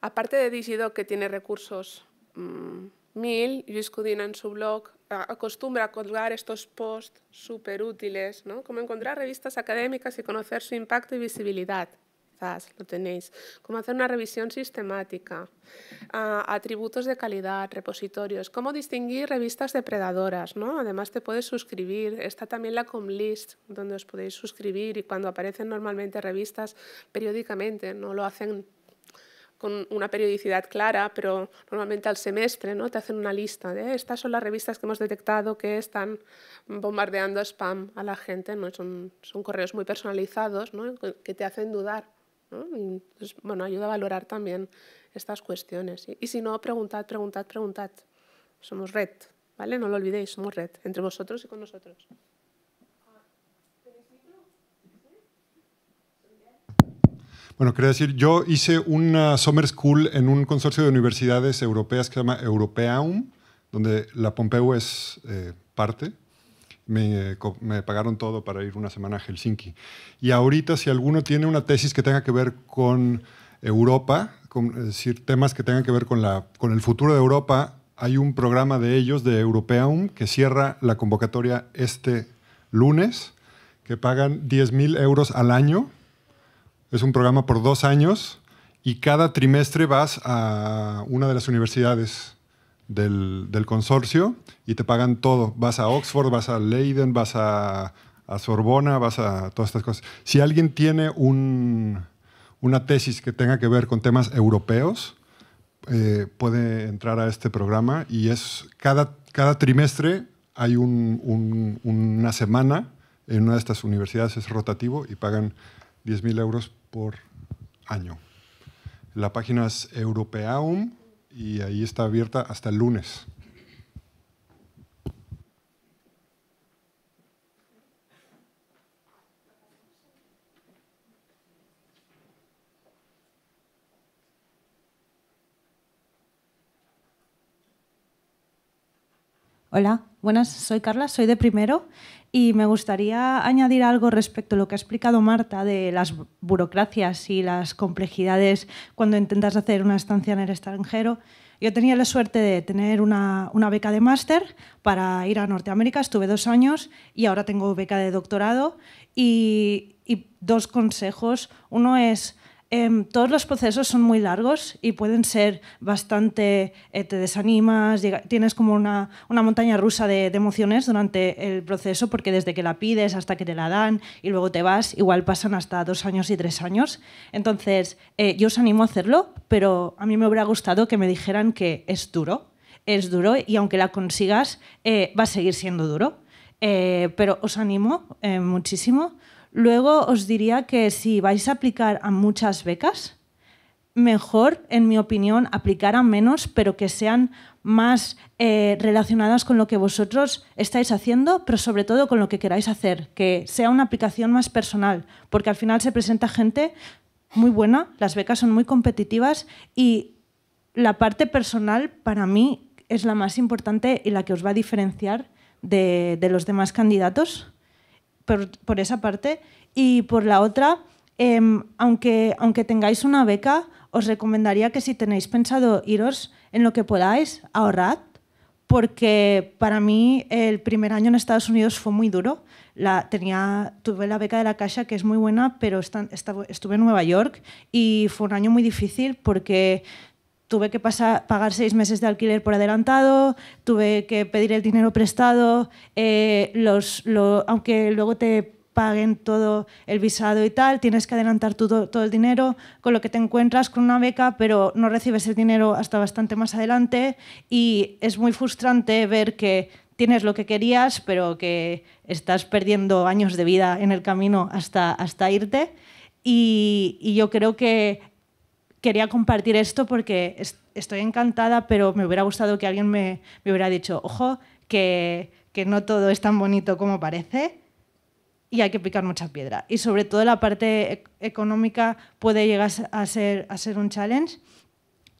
A: aparte de Digidoc, que tiene recursos mm, Mil, Luis Cudina en su blog, acostumbra a colgar estos posts súper útiles, ¿no? Cómo encontrar revistas académicas y conocer su impacto y visibilidad. Quizás lo tenéis. Cómo hacer una revisión sistemática. atributos de calidad, repositorios. Cómo distinguir revistas depredadoras, ¿no? Además te puedes suscribir. Está también la Comlist, donde os podéis suscribir y cuando aparecen normalmente revistas periódicamente, no lo hacen con una periodicidad clara, pero normalmente al semestre ¿no? te hacen una lista de estas son las revistas que hemos detectado que están bombardeando spam a la gente, ¿no? son, son correos muy personalizados ¿no? que te hacen dudar. bueno, ayuda a valorar también estas cuestiones. Y, y, si no, preguntad, preguntad, preguntad. Somos red, ¿vale? No lo olvidéis, somos red, entre vosotros y con nosotros.
J: Bueno, quería decir, yo hice una summer school en un consorcio de universidades europeas que se llama Europeaum, donde la Pompeu es eh, parte. Eh, me, pagaron todo para ir una semana a Helsinki. Y ahorita, si alguno tiene una tesis que tenga que ver con Europa, con, es decir, temas que tengan que ver con, la, con el futuro de Europa, hay un programa de ellos, de Europeaum, que cierra la convocatoria este lunes, que pagan 10.000 mil euros al año es un programa por dos años y cada trimestre vas a una de las universidades del, consorcio y te pagan todo. Vas a Oxford, vas a Leiden, vas a, a Sorbona, vas a todas estas cosas. Si alguien tiene un, una tesis que tenga que ver con temas europeos, eh, puede entrar a este programa y es cada, cada trimestre hay una semana en una de estas universidades, es rotativo y pagan 10.000 euros por año. La página es Europeaum y ahí está abierta hasta el lunes.
K: Hola, buenas, soy Carla, soy de primero y me gustaría añadir algo respecto a lo que ha explicado Marta de las burocracias y las complejidades cuando intentas hacer una estancia en el extranjero. Yo tenía la suerte de tener una, beca de máster para ir a Norteamérica, estuve dos años y ahora tengo beca de doctorado. Y, y dos consejos. Uno es Em, todos los procesos son muy largos y pueden ser bastante, eh, te desanimas, tienes como una, montaña rusa de, emociones durante el proceso porque desde que la pides hasta que te la dan y luego te vas, igual pasan hasta dos años y tres años. Entonces, eh, yo os animo a hacerlo, pero a mí me hubiera gustado que me dijeran que es duro, es duro y aunque la consigas, eh, va a seguir siendo duro. pero os animo muchísimo Luego os diría que si vais a aplicar a muchas becas, mejor, en mi opinión, aplicar a menos, pero que sean más eh, relacionadas con lo que vosotros estáis haciendo, pero sobre todo con lo que queráis hacer, que sea una aplicación más personal, porque al final se presenta gente muy buena, las becas son muy competitivas y la parte personal para mí es la más importante y la que os va a diferenciar de los demás candidatos por, esa parte. Y por la otra, em, aunque, aunque tengáis una beca, os recomendaría que si tenéis pensado iros en lo que podáis, ahorrad, porque para mí el primer año en Estados Unidos fue muy duro. La, tenía, tuve la beca de la Caixa, que es muy buena, pero estuve en Nueva York y fue un año muy difícil porque tuve que pasar, pagar seis meses de alquiler por adelantado, tuve que pedir el dinero prestado, eh, los, aunque luego te paguen todo el visado y tal, tienes que adelantar todo, todo el dinero, con lo que te encuentras con una beca, pero no recibes el dinero hasta bastante más adelante y es muy frustrante ver que tienes lo que querías, pero que estás perdiendo años de vida en el camino hasta, hasta irte. Y, y yo creo que quería compartir esto porque estoy encantada, pero me hubiera gustado que alguien me, hubiera dicho, ojo, que, que no todo es tan bonito como parece y hay que picar mucha piedra. Y sobre todo la parte e, económica puede llegar a ser, a ser un challenge.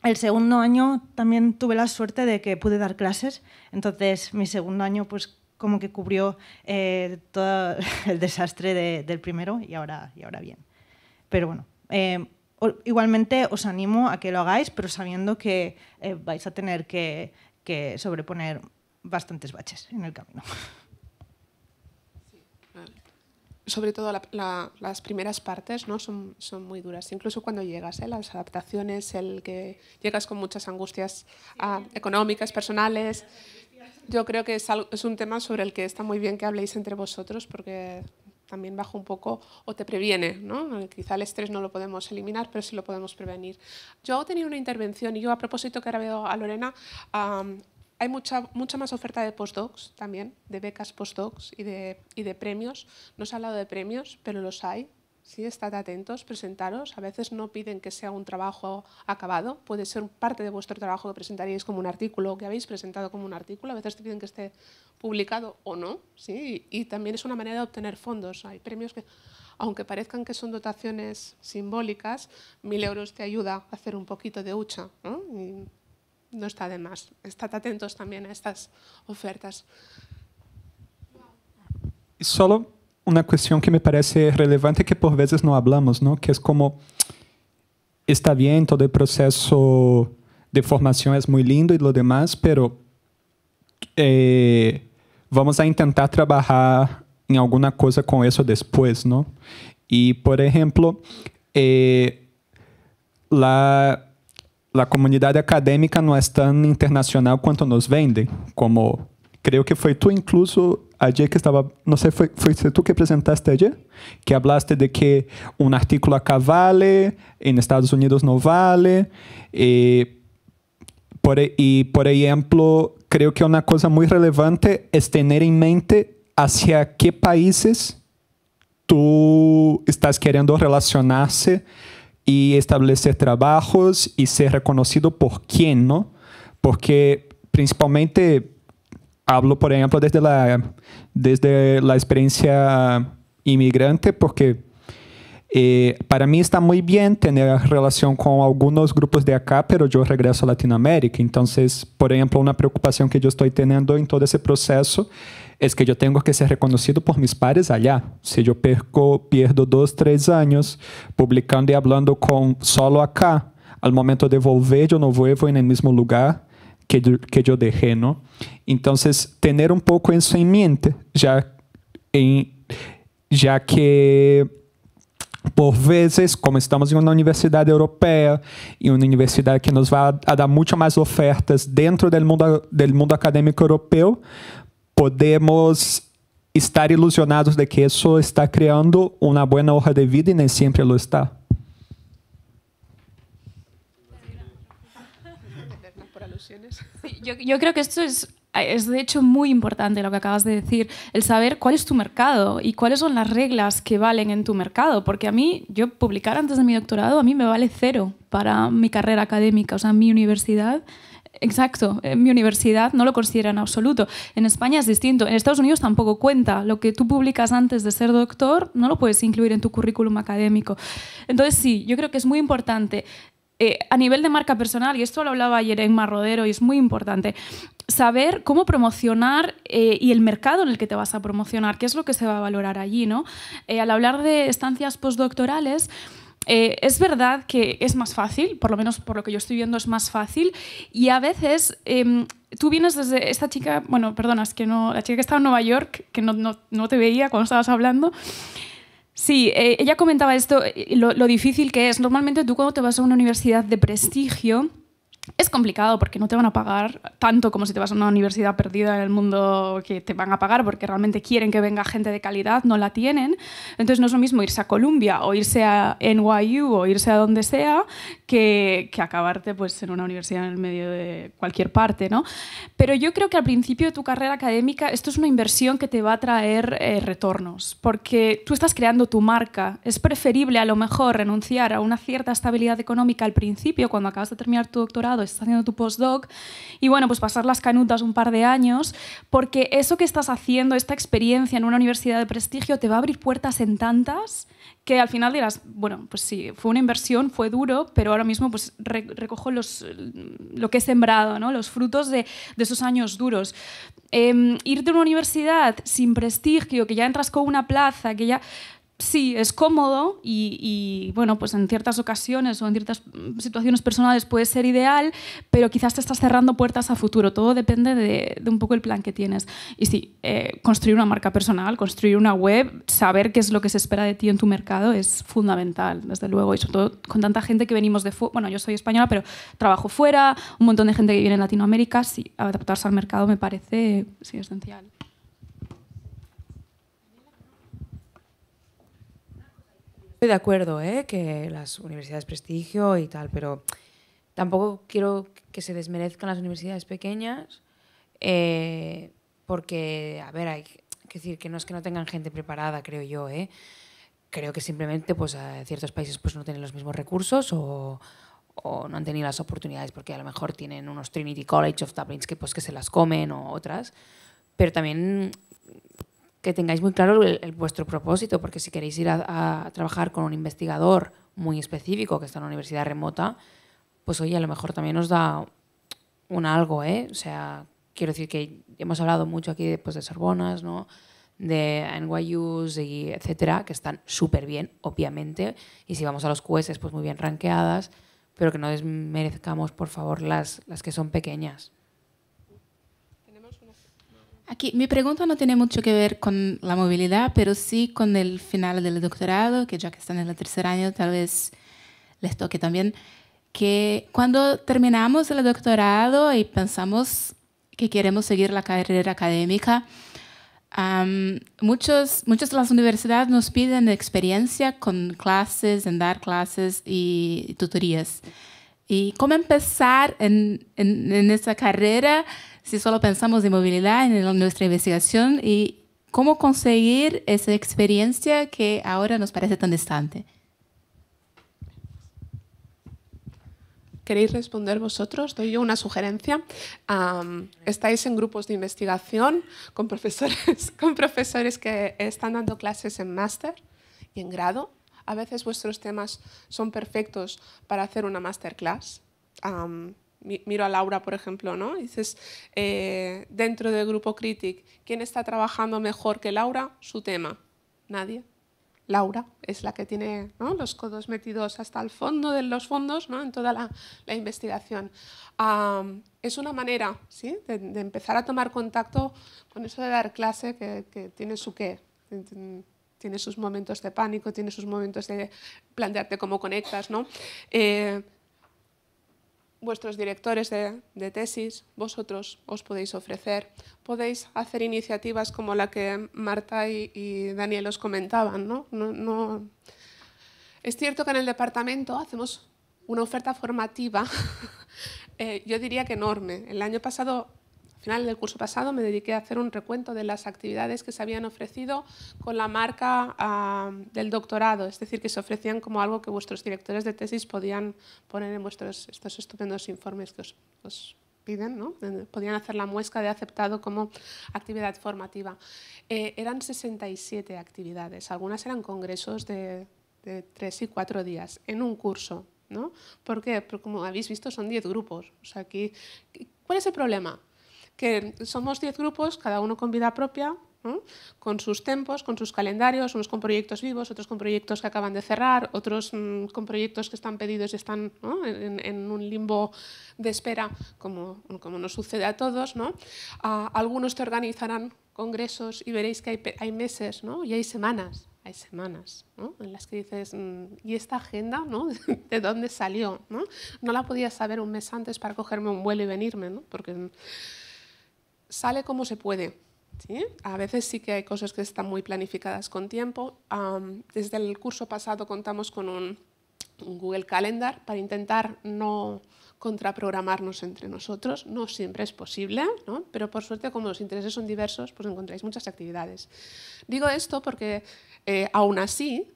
K: El segundo año también tuve la suerte de que pude dar clases, entonces mi segundo año pues como que cubrió eh, todo (laughs) el desastre del primero y ahora, y ahora bien. Pero bueno, eh, igualmente os animo a que lo hagáis, pero sabiendo que eh, vais a tener que, sobreponer bastantes baches en el camino. Sobre todo las
A: primeras partes ¿no? son, son, muy duras, incluso cuando llegas, ¿eh? las adaptaciones, el que llegas con muchas angustias ah, económicas, personales. Yo creo que es, algo, es un tema sobre el que está muy bien que habléis entre vosotros porque también baja un poco o te previene, ¿no? Quizá el estrés no lo podemos eliminar, pero sí lo podemos prevenir. Yo he tenido una intervención y yo a propósito que ahora veo a Lorena, hay mucha, mucha más oferta de postdocs también, de becas postdocs y de, y de premios. No se ha hablado de premios, pero los hay. ¿sí? Estad atentos, presentaros. A veces no piden que sea un trabajo acabado, puede ser parte de vuestro trabajo que presentaríais como un artículo, que habéis presentado como un artículo. A veces te piden que esté publicado o no, ¿sí? y, también es una manera de obtener fondos. Hay premios que, aunque parezcan que son dotaciones simbólicas, mil euros te ayuda a hacer un poquito de hucha. ¿no? está de más. Estad atentos también a estas ofertas.
E: Solo uma questão que me parece relevante que por vezes não hablamos, não que é como está bem todo o processo de formação é muito lindo e lo mais, pero eh, vamos a tentar trabalhar em alguma coisa com isso depois não e por exemplo eh, la, la comunidad académica no es é internacional quanto nos vendem como creio que foi tu incluso ayer que estaba, no sé, fue, fuiste tú que presentaste ayer, que hablaste de que un artículo acá vale, en Estados Unidos no vale. Eh, por, e, y, por ejemplo, creo que una cosa muy relevante es tener en mente hacia qué países tú estás queriendo relacionarse y establecer trabajos y ser reconocido por quién, ¿no? Porque principalmente hablo, por ejemplo, desde la, desde la experiencia inmigrante, porque eh, para mí está muy bien tener relación con algunos grupos de acá, pero yo regreso a Latinoamérica. Entonces, por ejemplo, una preocupación que yo estoy teniendo en todo ese proceso es que yo tengo que ser reconocido por mis pares allá. Si yo perco, pierdo dos, tres años publicando y hablando con solo acá, al momento de volver yo no vuelvo en el mismo lugar que, que eu deixei, não? Então, tener un poco eso en mente, já que por vezes, como estamos em uma universidade europeia e uma universidade que nos vai dar muito mais ofertas dentro do mundo, do mundo acadêmico europeu, podemos estar ilusionados de que isso está criando uma boa hora de vida e nem sempre lo está.
A: Yo, creo que esto es
H: es de hecho muy importante lo que acabas de decir, el saber cuál es tu mercado y cuáles son las reglas que valen en tu mercado, porque a mí, yo publicar antes de mi doctorado, a mí me vale cero para mi carrera académica, o sea, mi universidad. Exacto, en eh, mi universidad no lo considera en absoluto. En España es distinto, en Estados Unidos tampoco cuenta. Lo que tú publicas antes de ser doctor no lo puedes incluir en tu currículum académico. Entonces sí, yo creo que es muy importante eh, a nivel de marca personal, y esto lo hablaba ayer en Rodero y es muy importante, saber cómo promocionar eh, y el mercado en el que te vas a promocionar, qué es lo que se va a valorar allí, ¿no? Eh, al hablar de estancias postdoctorales, es verdad que es más fácil, por lo menos por lo que yo estoy viendo es más fácil, y a veces em, tú vienes desde esta chica, bueno, perdona, es que no, la chica que estaba en Nueva York, que no, no, no te veía cuando estabas hablando, Sí, eh, ella comentaba esto, eh, lo, lo difícil que es. Normalmente tú cuando te vas a una universidad de prestigio, es complicado porque no te van a pagar tanto como si te vas a una universidad perdida en el mundo que te van a pagar porque realmente quieren que venga gente de calidad, no la tienen. Entonces no es lo mismo irse a Columbia o irse a NYU o irse a donde sea que, que acabarte pues, en una universidad en el medio de cualquier parte. ¿no? Pero yo creo que al principio de tu carrera académica esto es una inversión que te va a traer eh, retornos porque tú estás creando tu marca. Es preferible a lo mejor renunciar a una cierta estabilidad económica al principio cuando acabas de terminar tu doctorado estás haciendo tu postdoc, y bueno, pues pasar las canutas un par de años, porque eso que estás haciendo, esta experiencia en una universidad de prestigio, te va a abrir puertas en tantas que al final dirás, bueno, pues sí, fue una inversión, fue duro, pero ahora mismo pues recojo los, lo que he sembrado, ¿no? los frutos de, esos años duros. Em, irte a una universidad sin prestigio, que ya entras con una plaza, que ya sí, es cómodo y, bueno, pues en ciertas ocasiones o en ciertas mm, situaciones personales puede ser ideal, pero quizás te estás cerrando puertas a futuro. Todo depende de, un poco el plan que tienes. Y sí, eh, construir una marca personal, construir una web, saber qué es lo que se espera de ti en tu mercado es fundamental, desde luego. Y sobre todo con tanta gente que venimos de fuera. Bueno, yo soy española, pero trabajo fuera, un montón de gente que viene de Latinoamérica. Sí, adaptarse al mercado me parece esencial.
C: Estoy de acuerdo, ¿eh? que las universidades prestigio y tal, pero tampoco quiero que se desmerezcan las universidades pequeñas, eh, porque, a ver, hay que decir que no es que no tengan gente preparada, creo yo, ¿eh? creo que simplemente pues, ciertos países pues, no tienen los mismos recursos o, no han tenido las oportunidades porque a lo mejor tienen unos Trinity College of Dublin que, pues, que se las comen o otras, pero también que tengáis muy claro el, vuestro propósito, porque si queréis ir a, trabajar con un investigador muy específico que está en una universidad remota, pues oye, a lo mejor también os da un algo, ¿eh? O sea, quiero decir que hemos hablado mucho aquí de, pues, de Sorbonas, ¿no? de NYUs, y etcétera, que están súper bien, obviamente, y si vamos a los QS, pues muy bien ranqueadas, pero que no desmerezcamos, por favor, las, las que son pequeñas.
A: Aquí mi pregunta no tiene mucho que ver con la movilidad, pero sí con el final del doctorado, que ya que están en el tercer año tal vez les toque también, que cuando terminamos el doctorado y pensamos que queremos seguir la carrera académica, muchos, muchas de las universidades nos piden experiencia con clases, en dar clases y tutorías. ¿Y cómo empezar en, esta carrera si solo pensamos en movilidad, en nuestra investigación? ¿Y cómo conseguir esa experiencia que ahora nos parece tan distante? ¿Queréis responder vosotros? Doy yo una sugerencia. estáis en grupos de investigación con profesores, (laughs) con profesores que están dando clases en máster y en grado a veces vuestros temas son perfectos para hacer una masterclass. miro a Laura, por ejemplo, ¿no? Dices, eh, dentro del grupo Critic, ¿quién está trabajando mejor que Laura? Su tema. Nadie. Laura es la que tiene ¿no? los codos metidos hasta el fondo de los fondos ¿no? en toda la, investigación. es una manera ¿sí? de, empezar a tomar contacto con eso de dar clase que, que tiene su qué tiene sus momentos de pánico, tiene sus momentos de plantearte cómo conectas, eh, vuestros directores de, tesis, vosotros os podéis ofrecer, podéis hacer iniciativas como la que Marta y, Daniel os comentaban, ¿no? No, Es cierto que en el departamento hacemos una oferta formativa, (laughs) eh, yo diría que enorme. El año pasado al final del curso pasado me dediqué a hacer un recuento de las actividades que se habían ofrecido con la marca ah, del doctorado, es decir, que se ofrecían como algo que vuestros directores de tesis podían poner en vuestros estos estupendos informes que os, piden, ¿no? podían hacer la muesca de aceptado como actividad formativa. Eh, eran 67 actividades, algunas eran congresos de, tres y cuatro días en un curso. ¿no? Porque, como habéis visto, son 10 grupos. O sea, ¿Cuál es el problema? que somos 10 grupos, cada uno con vida propia, con sus tempos, con sus calendarios, unos con proyectos vivos, otros con proyectos que acaban de cerrar, otros mm, con proyectos que están pedidos y están en, un limbo de espera, como, como nos sucede a todos. algunos te organizarán congresos y veréis que hay, meses y hay semanas hay semanas en las que dices, mm, ¿y esta agenda (laughs) de dónde salió? ¿no? la podía saber un mes antes para cogerme un vuelo y venirme, ¿no? porque sale como se puede. A veces sí que hay cosas que están muy planificadas con tiempo. desde el curso pasado contamos con un, Google Calendar para intentar no contraprogramarnos entre nosotros. No siempre es posible, pero por suerte, como los intereses son diversos, pues encontráis muchas actividades. Digo esto porque, eh, aún así,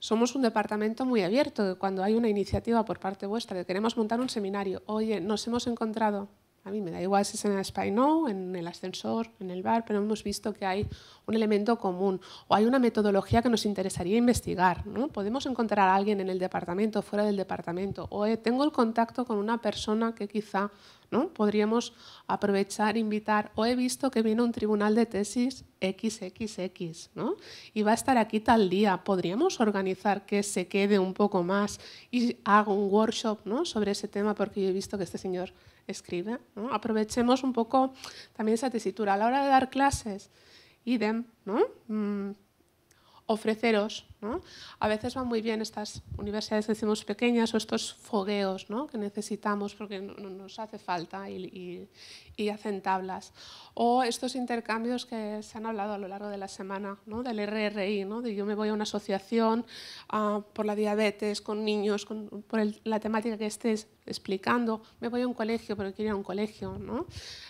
A: somos un departamento muy abierto. Cuando hay una iniciativa por parte vuestra de queremos montar un seminario, oye, nos hemos encontrado a mí me da igual si es en el spa no, en el ascensor, en el bar, pero hemos visto que hay un elemento común o hay una metodología que nos interesaría investigar. ¿no? Podemos encontrar a alguien en el departamento, fuera del departamento, o eh, tengo el contacto con una persona que quizá ¿no? podríamos aprovechar, invitar, o he visto que viene un tribunal de tesis XXX ¿no? y va a estar aquí tal día, podríamos organizar que se quede un poco más y hago un workshop ¿no? sobre ese tema porque he visto que este señor escribe. ¿no? Aprovechemos un poco también esa tesitura. A la hora de dar clases, idem, ¿no? Mm, ofreceros, ¿no? a veces van muy bien estas universidades, decimos, pequeñas o estos fogueos ¿no? que necesitamos porque no, nos hace falta y, hacen tablas. O estos intercambios que se han hablado a lo largo de la semana, ¿no? del RRI, ¿no? de yo me voy a una asociación ah, por la diabetes, con niños, con, por la temática que estés explicando, me voy a un colegio porque quiero ir a un colegio. ¿no?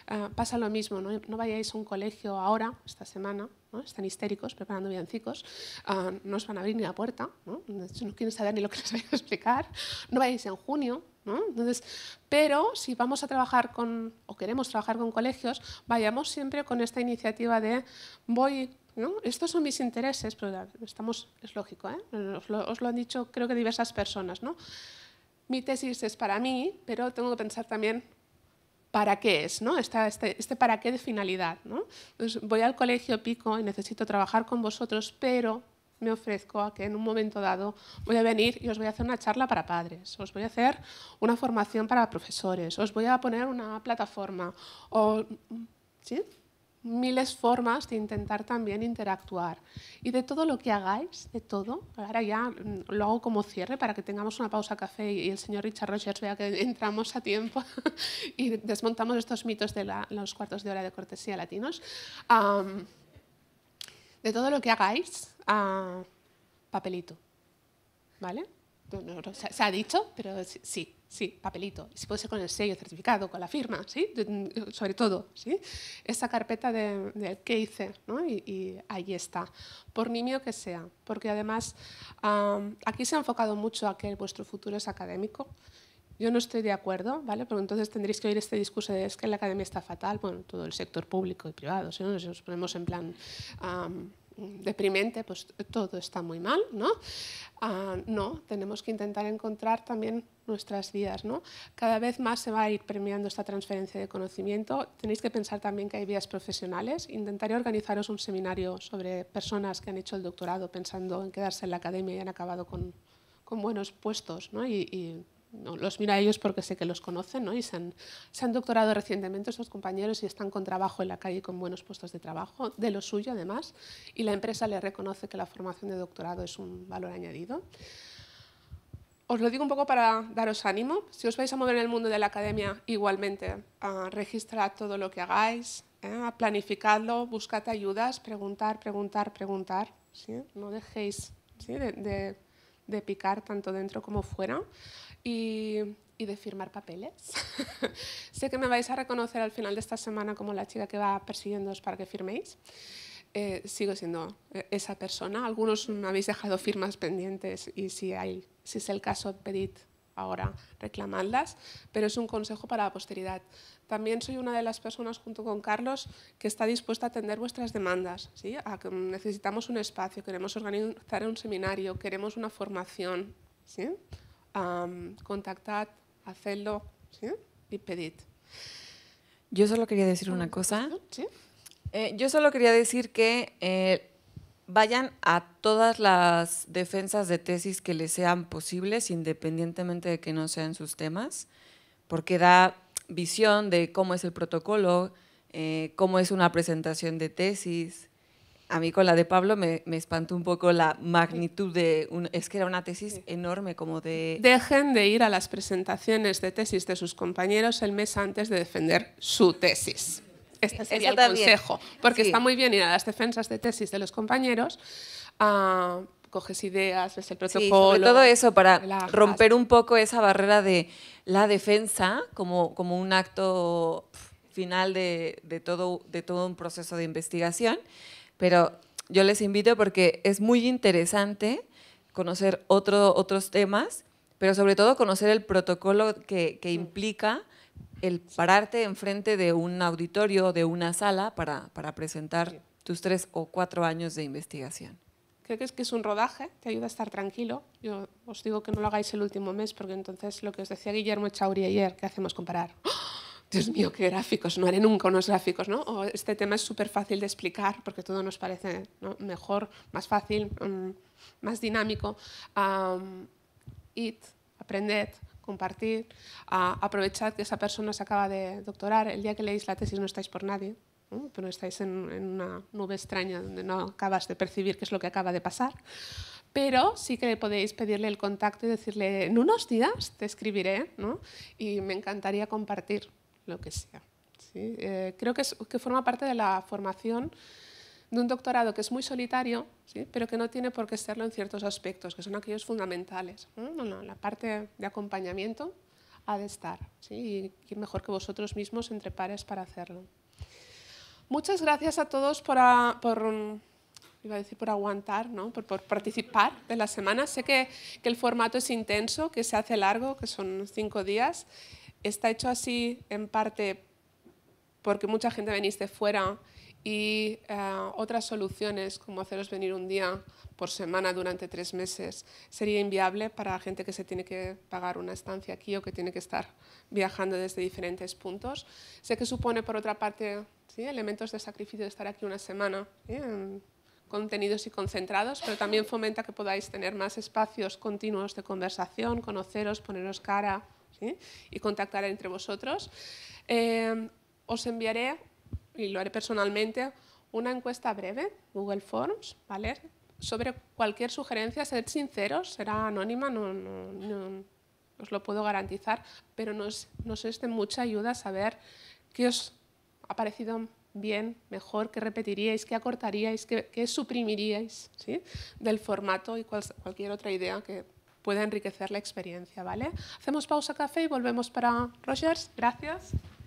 A: Ah, pasa lo mismo, ¿no? no vayáis a un colegio ahora, esta semana, están histéricos preparando villancicos, ah, no os van a abrir ni la puerta, ¿no? quieren saber ni lo que les (laughs) voy a explicar, no vayáis en junio. Entonces, pero si vamos a trabajar con, o queremos trabajar con colegios, vayamos siempre con esta iniciativa de voy ¿No? Estos son mis intereses, pero estamos, es lógico, ¿eh? os, lo, os, lo, han dicho creo que diversas personas. ¿no? Mi tesis es para mí, pero tengo que pensar también para qué es, ¿no? Este, este, para qué de finalidad. ¿no? Pues voy al colegio Pico y necesito trabajar con vosotros, pero me ofrezco a que en un momento dado voy a venir y os voy a hacer una charla para padres, os voy a hacer una formación para profesores, os voy a poner una plataforma. O, ¿sí? miles formas de intentar también interactuar. Y de todo lo que hagáis, de todo, ahora ya mm, lo hago como cierre para que tengamos una pausa café y el señor Richard Rogers vea que (laughs) entramos a tiempo (laughs) y desmontamos estos mitos de los cuartos de hora de cortesía latinos. de todo lo que hagáis, ah, papelito. ¿Vale? se ha dicho, pero sí. Sí, papelito. Si puede ser con el sello, certificado, con la firma, ¿sí? Sobre todo, ¿sí? Esa carpeta de qué hice, ¿no? Y, ahí está. Por nimio que sea, porque además aquí se ha enfocado mucho a que vuestro futuro es académico. Yo no estoy de acuerdo, ¿vale? entonces tendréis que oír este discurso de que la academia está fatal, bueno, todo el sector público y privado, si nos ponemos en plan deprimente, pues todo está muy mal, ¿no? Ah, no, tenemos que intentar encontrar también nuestras vías, ¿no? Cada vez más se va a ir premiando esta transferencia de conocimiento. Tenéis que pensar también que hay vías profesionales. Intentaré organizaros un seminario sobre personas que han hecho el doctorado pensando en quedarse en la academia y han acabado con, buenos puestos, ¿no? no, los mira a ellos porque sé que los conocen ¿no? y se han, doctorado recientemente esos compañeros y están con trabajo en la calle con buenos puestos de trabajo, de lo suyo además, y la empresa le reconoce que la formación de doctorado es un valor añadido. Os lo digo un poco para daros ánimo. Si os vais a mover en el mundo de la academia, igualmente, ah, registrad todo lo que hagáis, ¿eh? planificadlo, buscad ayudas, preguntar, preguntar, preguntar. ¿sí? No dejéis ¿sí? de, de de picar tanto dentro como fuera y, y de firmar papeles. (laughs) sé que me vais a reconocer al final de esta semana como la chica que va persiguiéndoos para que firméis. Eh, sigo siendo eh, esa persona. Algunos me habéis dejado firmas pendientes y si, hay, si es el caso, pedid ahora reclamadlas, pero es un consejo para la posteridad. También soy una de las personas, junto con Carlos, que está dispuesta a atender vuestras demandas. ¿sí? necesitamos un espacio, queremos organizar un seminario, queremos una formación. ¿sí? contactad, hacedlo y pedid.
B: Yo solo quería decir una mm, cosa. ¿Sí? Eh, yo solo quería decir que eh, vayan a todas las defensas de tesis que les sean posibles, independientemente de que no sean sus temas, porque da visión de cómo es el protocolo, eh, cómo es una presentación de tesis. A mí con la de Pablo me, espantó un poco la magnitud de... es que era una tesis enorme, como de... Dejen de ir a las presentaciones de tesis de sus compañeros el
A: mes antes de defender su tesis.
B: Este el consejo, porque está muy bien ir a
A: las defensas de tesis de los compañeros. Ah, coges ideas, ves el protocolo. Sí, todo
B: eso, para romper un poco esa barrera de la defensa como, como un acto final de, todo, de todo un proceso de investigación. Pero yo les invito porque es muy interesante conocer otro, otros temas, pero sobre todo conocer el protocolo que, que implica el pararte enfrente de un auditorio, de una sala, para, presentar tus tres o cuatro años de investigación?
A: Creo que es un rodaje, te ayuda a estar tranquilo. Yo os digo que no lo hagáis el último mes, porque entonces lo que os decía Guillermo Chauri ayer, que hacemos comparar. ¡Ah! Dios mío, qué gráficos, no haré nunca unos gráficos, este tema es súper fácil de explicar porque todo nos parece mejor, más fácil, mm, más dinámico. it, aprended, compartir, a aprovechar que esa persona se acaba de doctorar, el día que leéis la tesis no estáis por nadie, ¿no? pero estáis en, una nube extraña donde no acabas de percibir qué es lo que acaba de pasar. Pero sí que podéis pedirle el contacto y decirle, en unos días te escribiré ¿no? y me encantaría compartir lo que sea. ¿sí? Eh, creo que, es, que forma parte de la formación de un doctorado que es muy solitario, pero que no tiene por qué serlo en ciertos aspectos, que son aquellos fundamentales. la parte de acompañamiento ha de estar, ¿sí? y mejor que vosotros mismos entre pares para hacerlo. Muchas gracias a todos por, mm, por aguantar, ¿no? por, participar de la semana. Sé que, que, el formato es intenso, que se hace largo, que son cinco días. Está hecho así en parte porque mucha gente veniste de fuera y eh, otras soluciones, como haceros venir un día por semana durante tres meses, sería inviable para la gente que se tiene que pagar una estancia aquí o que tiene que estar viajando desde diferentes puntos. Sé que supone, por otra parte, ¿sí? elementos de sacrificio de estar aquí una semana, ¿eh? contenidos y concentrados, pero también fomenta que podáis tener más espacios continuos de conversación, conoceros, poneros cara y contactar entre vosotros. Eh, os enviaré y lo haré personalmente, una encuesta breve, Google Forms, ¿vale? Sobre cualquier sugerencia, ser sinceros, será anónima, no, no, no os lo puedo garantizar, pero nos, nos es de mucha ayuda saber qué os ha parecido bien, mejor, qué repetiríais, qué acortaríais, qué, suprimiríais ¿sí? del formato y cualquier otra idea que pueda enriquecer la experiencia. ¿vale? Hacemos pausa café y volvemos para Rogers. Gracias.